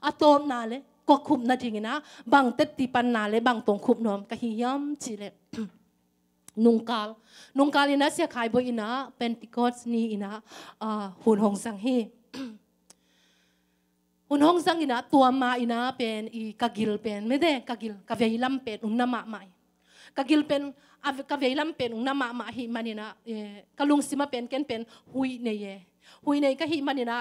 A: อะโตมนาเลยก็คุมนาดิ่งนะบังเต็ตีปันนาเลยบังตรงคุมน้อมกะฮิยมจีเลยนุงกาลนุงกาลินะเสียขายบอินะเป็นติกอสนีอินะหุนหงสังฮี un hong sang ina tua ma ina pen i kagil pen me de kagil ka veilam pen um nama mai kagil pen a ka veilam pen um nama ma hi manina kalung sima pen ken pen hui ne ye hui ne ka hi manina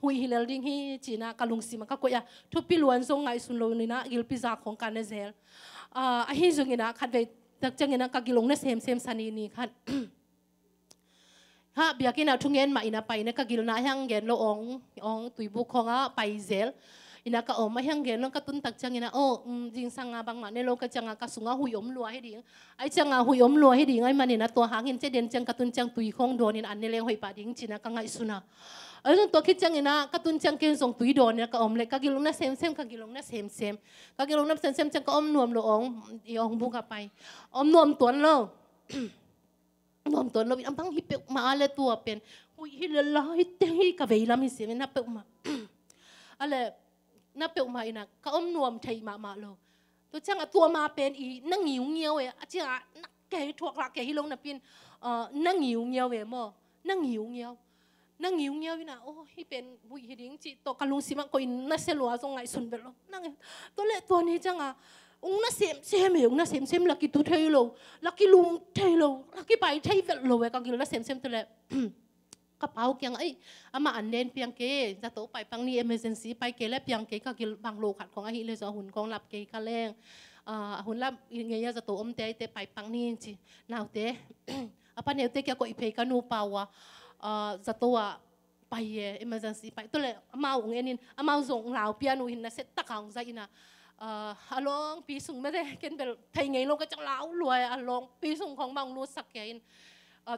A: hui hilel ding hi china kalung sima ka koya thupi luan zong ngai sun lo ni na gilpi za khong kan ne zel a hi zungina khat ve tak changena kagilong na sem sem sani ni khan ha biakin a thungen ma ina pai paine ka gilna hang gen lo ong ong tuibu khonga paizel ina ka om hang gen lo ka tun tak chang ina o oh, mm, jing sanga bang ma ne lo ka changa ka sunga huiom lua he ding ai changa huiom lua he ding ai manina to hangin che den chang ka tun chang tui khong donin an ne leng hoi pa ding china ka ngai suna ai trong tôi khi chăng ina các tuần chăng kia dùng túi đồ nè các ông lệ các gilong na xem xem các gilong na xem xem các gilong na xem xem chăng ka om nuông lo ông ông buông cả bay om nuông tuấn lo นอมตัวนบีอัมพังฮิเปมาอะไรตัวเป็นหุ่ยฮิลลอยเตงหิกะเวลามีเสียงนับเปมาอะไรนับเปมาอีนะกะอมนวมไทมามาโลตัวเจังตัวมาเป็นอีนั่งหิวเงียวเออะจังนักแกทวกละแกหิลงนับเป็นเอ่อนั่งหิวเงียวเวมอนั่งหิวเงียวนั่งหิวเงียวนะโอ้ฮิเป็นหุ่ยฮิดิงจิตกกระลุงสิมะกอินนะเสลัวซงไงสุนเปลอนังตัวเล็กตัวนี้เจังอ่ะองน่ะเสีมเสีมเหรอองน่ะเสีมเสียมลักกี่ตัวเทยโลลักกี่ลุงเทยโลลักกี่ไปเทยโลเวก็งกิลน่ะเสีมเสีมตัวละกระเป๋าเกียงไอ้อามาอันเดนเพียงเกย์จะโตไปปังนี่เอเมอร์เจนซีไปเกย์และเพียงเกย์ก็กินบางโลขัดของอาหิเลยส่หุ่นของหลับเกย์ก็แรงอ่าหุ่นหลับเงี้ยจะโตอมเตเตไปปังนี้จีนาวเตะอะปันเนวเตะแกก็อีเพกันูเปล่าอ่าจะโตอะไปเอเมอร์เจนซีไปตัวเลยอมาองเอ็นินอมาส่งเหลาเพียนูหินน่ะเซตตะกาใจน่ะอาลอง ปีสุงไม่ได้เกินแบบไทยไงลงก็จังเล้ารวยอาลอง ปีสุงของบางรู้สักเกิน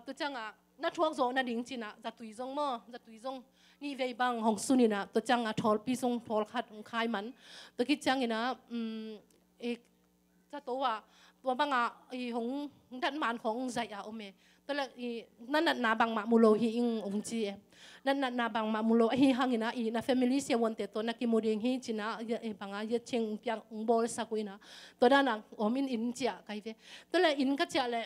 A: ตัวจังอ่ะนัทวงโซนัดดิงจีนะจะตุยซงมอจะตุยซงนี่เวบังของสุนีนะตัวจังอ่ะทอลปีสุงทอลขัดของคายมันตัวกิจังอีนะ อืมเอกตัวว่าว่าบางอ่ะอีของดานมันของใจอ่ะโอเมตัวละอีนั่นน่ะนาบางมามุโลฮีอิงองจีนั่นน่ะนาบางมามุโลฮีฮังนะอีน่ะแฟมิลี่เสียวันเตตัวนักกิมูดิงฮีจีนะเอบางอ่ะยัดเชียงเปียงบอลสักวินะตัวด้านอ่ะโอมินอินเจีใครเวตัวละอินก็เจียลย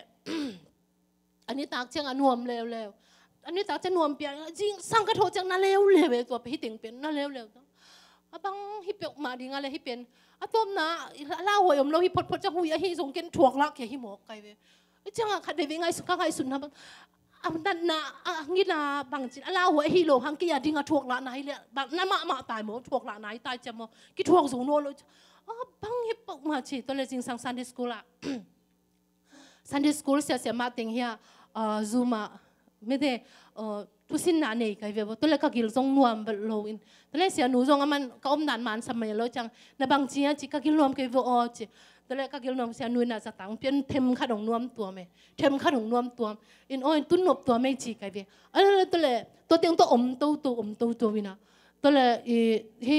A: อันนี้ตากเชียงอันวมเร็วๆอันนี้ตากจะนวมเปียงจริงสังกะโทจังน่ะเร็วๆตัวพี่ติงเป็นน่ะเร็วๆ abang hipiok ma ringa le hipen atom na la ho yom lo hi pot pot cha huya hi zong ken thuak la ke hi mo kai ve changa khat ve ngai ka kai sun na am dan na ngi na bang chin ala ho hi lo hang ki ya dinga thuak la na hi le bang na ma ma tai mo thuak la na hi tai chamo ki thuak zong no lo abang hipiok ma chi to le jing sang sunday school la sunday school sia sia ma ting hi zuma me de ทุสินนานี่ใครเว็บตัวเล็กกิลจงนวมเบลอินตัวเล็กเสียหนูจงมันก็อมนานมันสมัยแล้วจังในบางทีจิกกิลนวมใครเว็บอ๋อจิตัวเล็กกิลนวมเสียหนูน่าจะตั้งเพียนเทมขนมนวมตัวไหมเทมขนมนวมตัวอินอ้อยตุ้นนบตัวไม่จีใครเว็บอะไรตัวเล็กตัวเตียงตัวอมตัวตัวอมตัวตัววินะตัวเล็กอีฮี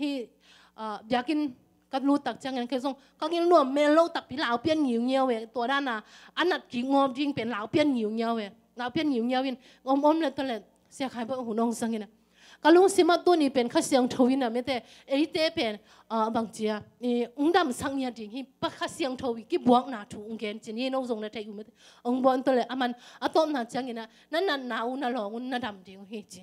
A: ฮีอ่าอยากกินก็รู้ตักจังเงินเคยส่งก็กินนวมเมลโลตักผีเหลาเปี้ยนหิวเงี้ยวเวตัวด้านน่ะอันนัดกี่งอมจริงเป็นเหลาเปี้ยนหิวเงี้ยวเวนาเพียนหิวเงียวินอมอมเลยตัวเลยเสียขายบ่หูน้องสังเงินะกะลุงสิมาตัวนี้เป็นข้าเสียงทวินอะไม่แต่เอ้เตเป็น Ờ, bằng chia ông đam sang nhà đình hi bắc khát xiang thâu cái buông nà thu ông gen chỉ nên ông dùng để thấy ông ông bọn tôi là aman à tôm nà chẳng na na na u na lo u na đam đình hi chỉ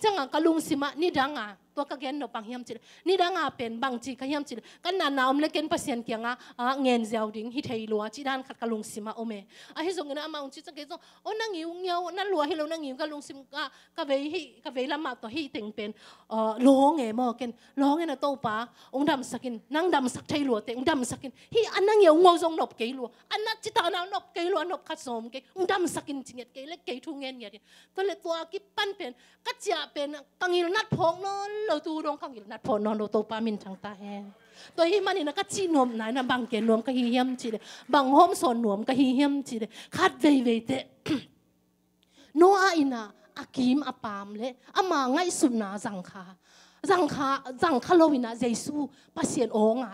A: chẳng à cái lung xima ni đang à tôi cái gen nó bằng hiam chỉ ni đang à pen bằng chỉ cái hiam chỉ cái na nào ông lấy gen pasien kia ngà à ngén giàu đình hi thấy lúa chỉ đang khát kalung sima xima ấy à hi dùng cái mà ông chỉ chẳng cái dùng ô na nhiều nhiều na lúa hi lâu na nhiều kalung lung xim cả cái hi cái về làm mà tôi hi tình pen ờ, lo nghe mò cái lo nghe na tàu pa ông đam sakin nang đam sak thay lúa te ông đam sakin hi anh nang yêu ngô zong nộp cây lúa anh nát chỉ tao nào nộp cây lúa nộp khát xóm cây ông đam sakin chỉ nghe cây lấy cây thu nghe nghe đi tôi lấy tua kíp pan pen cắt chia pen càng yêu nát phong nó lâu tu đông càng yêu nát phong nó lâu tu pa min thằng ta he tôi hi mà nè, cắt chi nuông này nè, bằng kiến nuông cái hi hiếm chỉ đấy bằng hôm son nuông cái hi hiếm chỉ đấy khát về về te nó ai na akim à apam à le ama à ngai sunna zangkha จังคารจังคาะเรวินาเจซูปัสเซียนโอ้ไง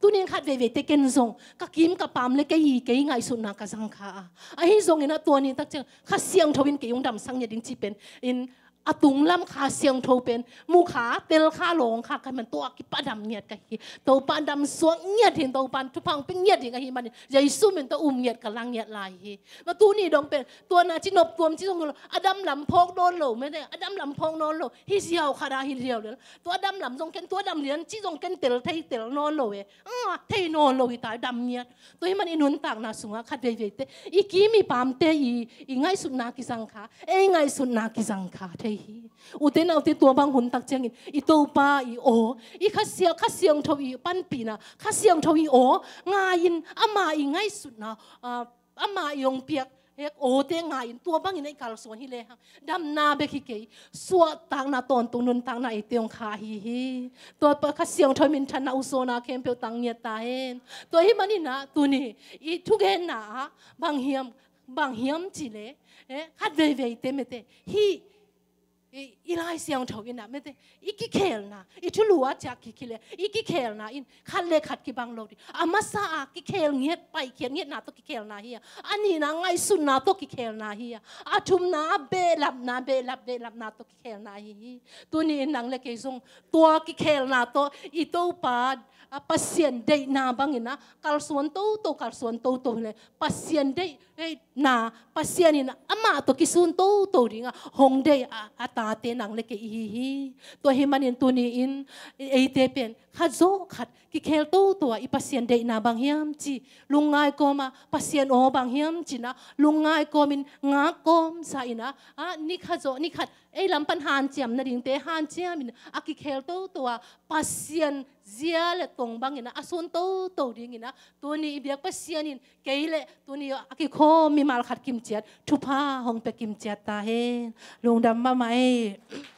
A: ตุนี้ขัดเวเวเตกันซงกักกิมกับปามเล็กยี่กี่ไงสุนักะบจังค่ะไอ้ซงเ่ยนะตัวนี้ตั้งเจ้าข้าเสียงทวินกี่ยงดำสังเยดิงจีเป็นอินอาตุงลำขาเสียงโทเป็นมูขาเตลขาหลงค่ะกันมันตัวกิปะดำเงียดกันฮีตัวปานดำสวงเงียดเห็นตัวปานทุพังเป็นเงียดเห็นกันฮีมันใหญ่สู้เป็นตัวอุ่มเงียดกัลังเงียดลายฮีมาตูวนี่ดองเป็นตัวนาจินบตัวมจิตงโลอดัมลำพงโดนหลไม่ได้อาดัมลำพงนอนหลฮีเสียวคาราฮีเดียวเลยตัวดำลำทรงเกนตัวดำเหรียญจิตรงเกนเตลไทยเตลนอนหลเออไทยนอนหลอีตายดำเงียดตัวทห่มันอินุนต่างนาสูงะคัดเวเวเตอีกีมีปามเตอีอีไงสุนากิสังขาเอไงสุนากิสังขาเทอุตินเอาทีตัวบางหุ่นตักเจงอินอีตัวปาอีโออีข้าเสียข้าเสียงทวีปั้นปีนะข้าเสียงทวีโองายินอามาอิง่ายสุดนะอามาอียงเปียกเอกโอเตงายินตัวบางอินไใ้การส่วนฮิเลฮะดำนาเบกิเกสวดตังนาตอนตุนุนตังนาอีตีองคาฮีฮีตัวปะข้าเสียงทวีมินทนาอุโซนาเคมเปียวตังเนียตาเอ็นตัวฮิมันินะตัวนี้อีทุกเกนนะบางเฮียมบางเฮียมจีเลเอ๊ะขัดเวเวเตเมเตมฮีอีไลเสียงทวินะไม่ได้อีกิเคลนะอีทุลัวจากกิเคลอีกิเคลนะอินขัดเลขัดกิบังโลดีอามาสะอากิเคลเงียบไปเขียนเงียบนาตกิเคลนาเฮียอันนี้นะไงสุนนาตกิเคลนาเฮียอาทุมนาเบลับนาเบลับเบลับนาตกิเคลนาเฮียตัวนี้นางเล็กิ่งตัวกิเคลนาตอีโตปัด a pasien dei na bangina kalsuan to to kalsuan to to le pasien dei eh, na pasien in ama to kisun to to ringa hong dei ata te nang le ke hi hi to hi manin tu ni in ei te pen khat khat ki khel to to i pasien dei na bang hiam chi lungai ko ma pasien o bang hiam chi na lungai ko min nga kom sa ina a ni khat zo ni khat ei lam pan han chiam na ring te han chiam in a ki khel to to pasien zia le tong bang ina asun to to ding ina tu ni biak pa sian in ke le tu ni aki kho mi mal khat kim chat thu pa hong pe kim chat ta he lung dam ma mai e.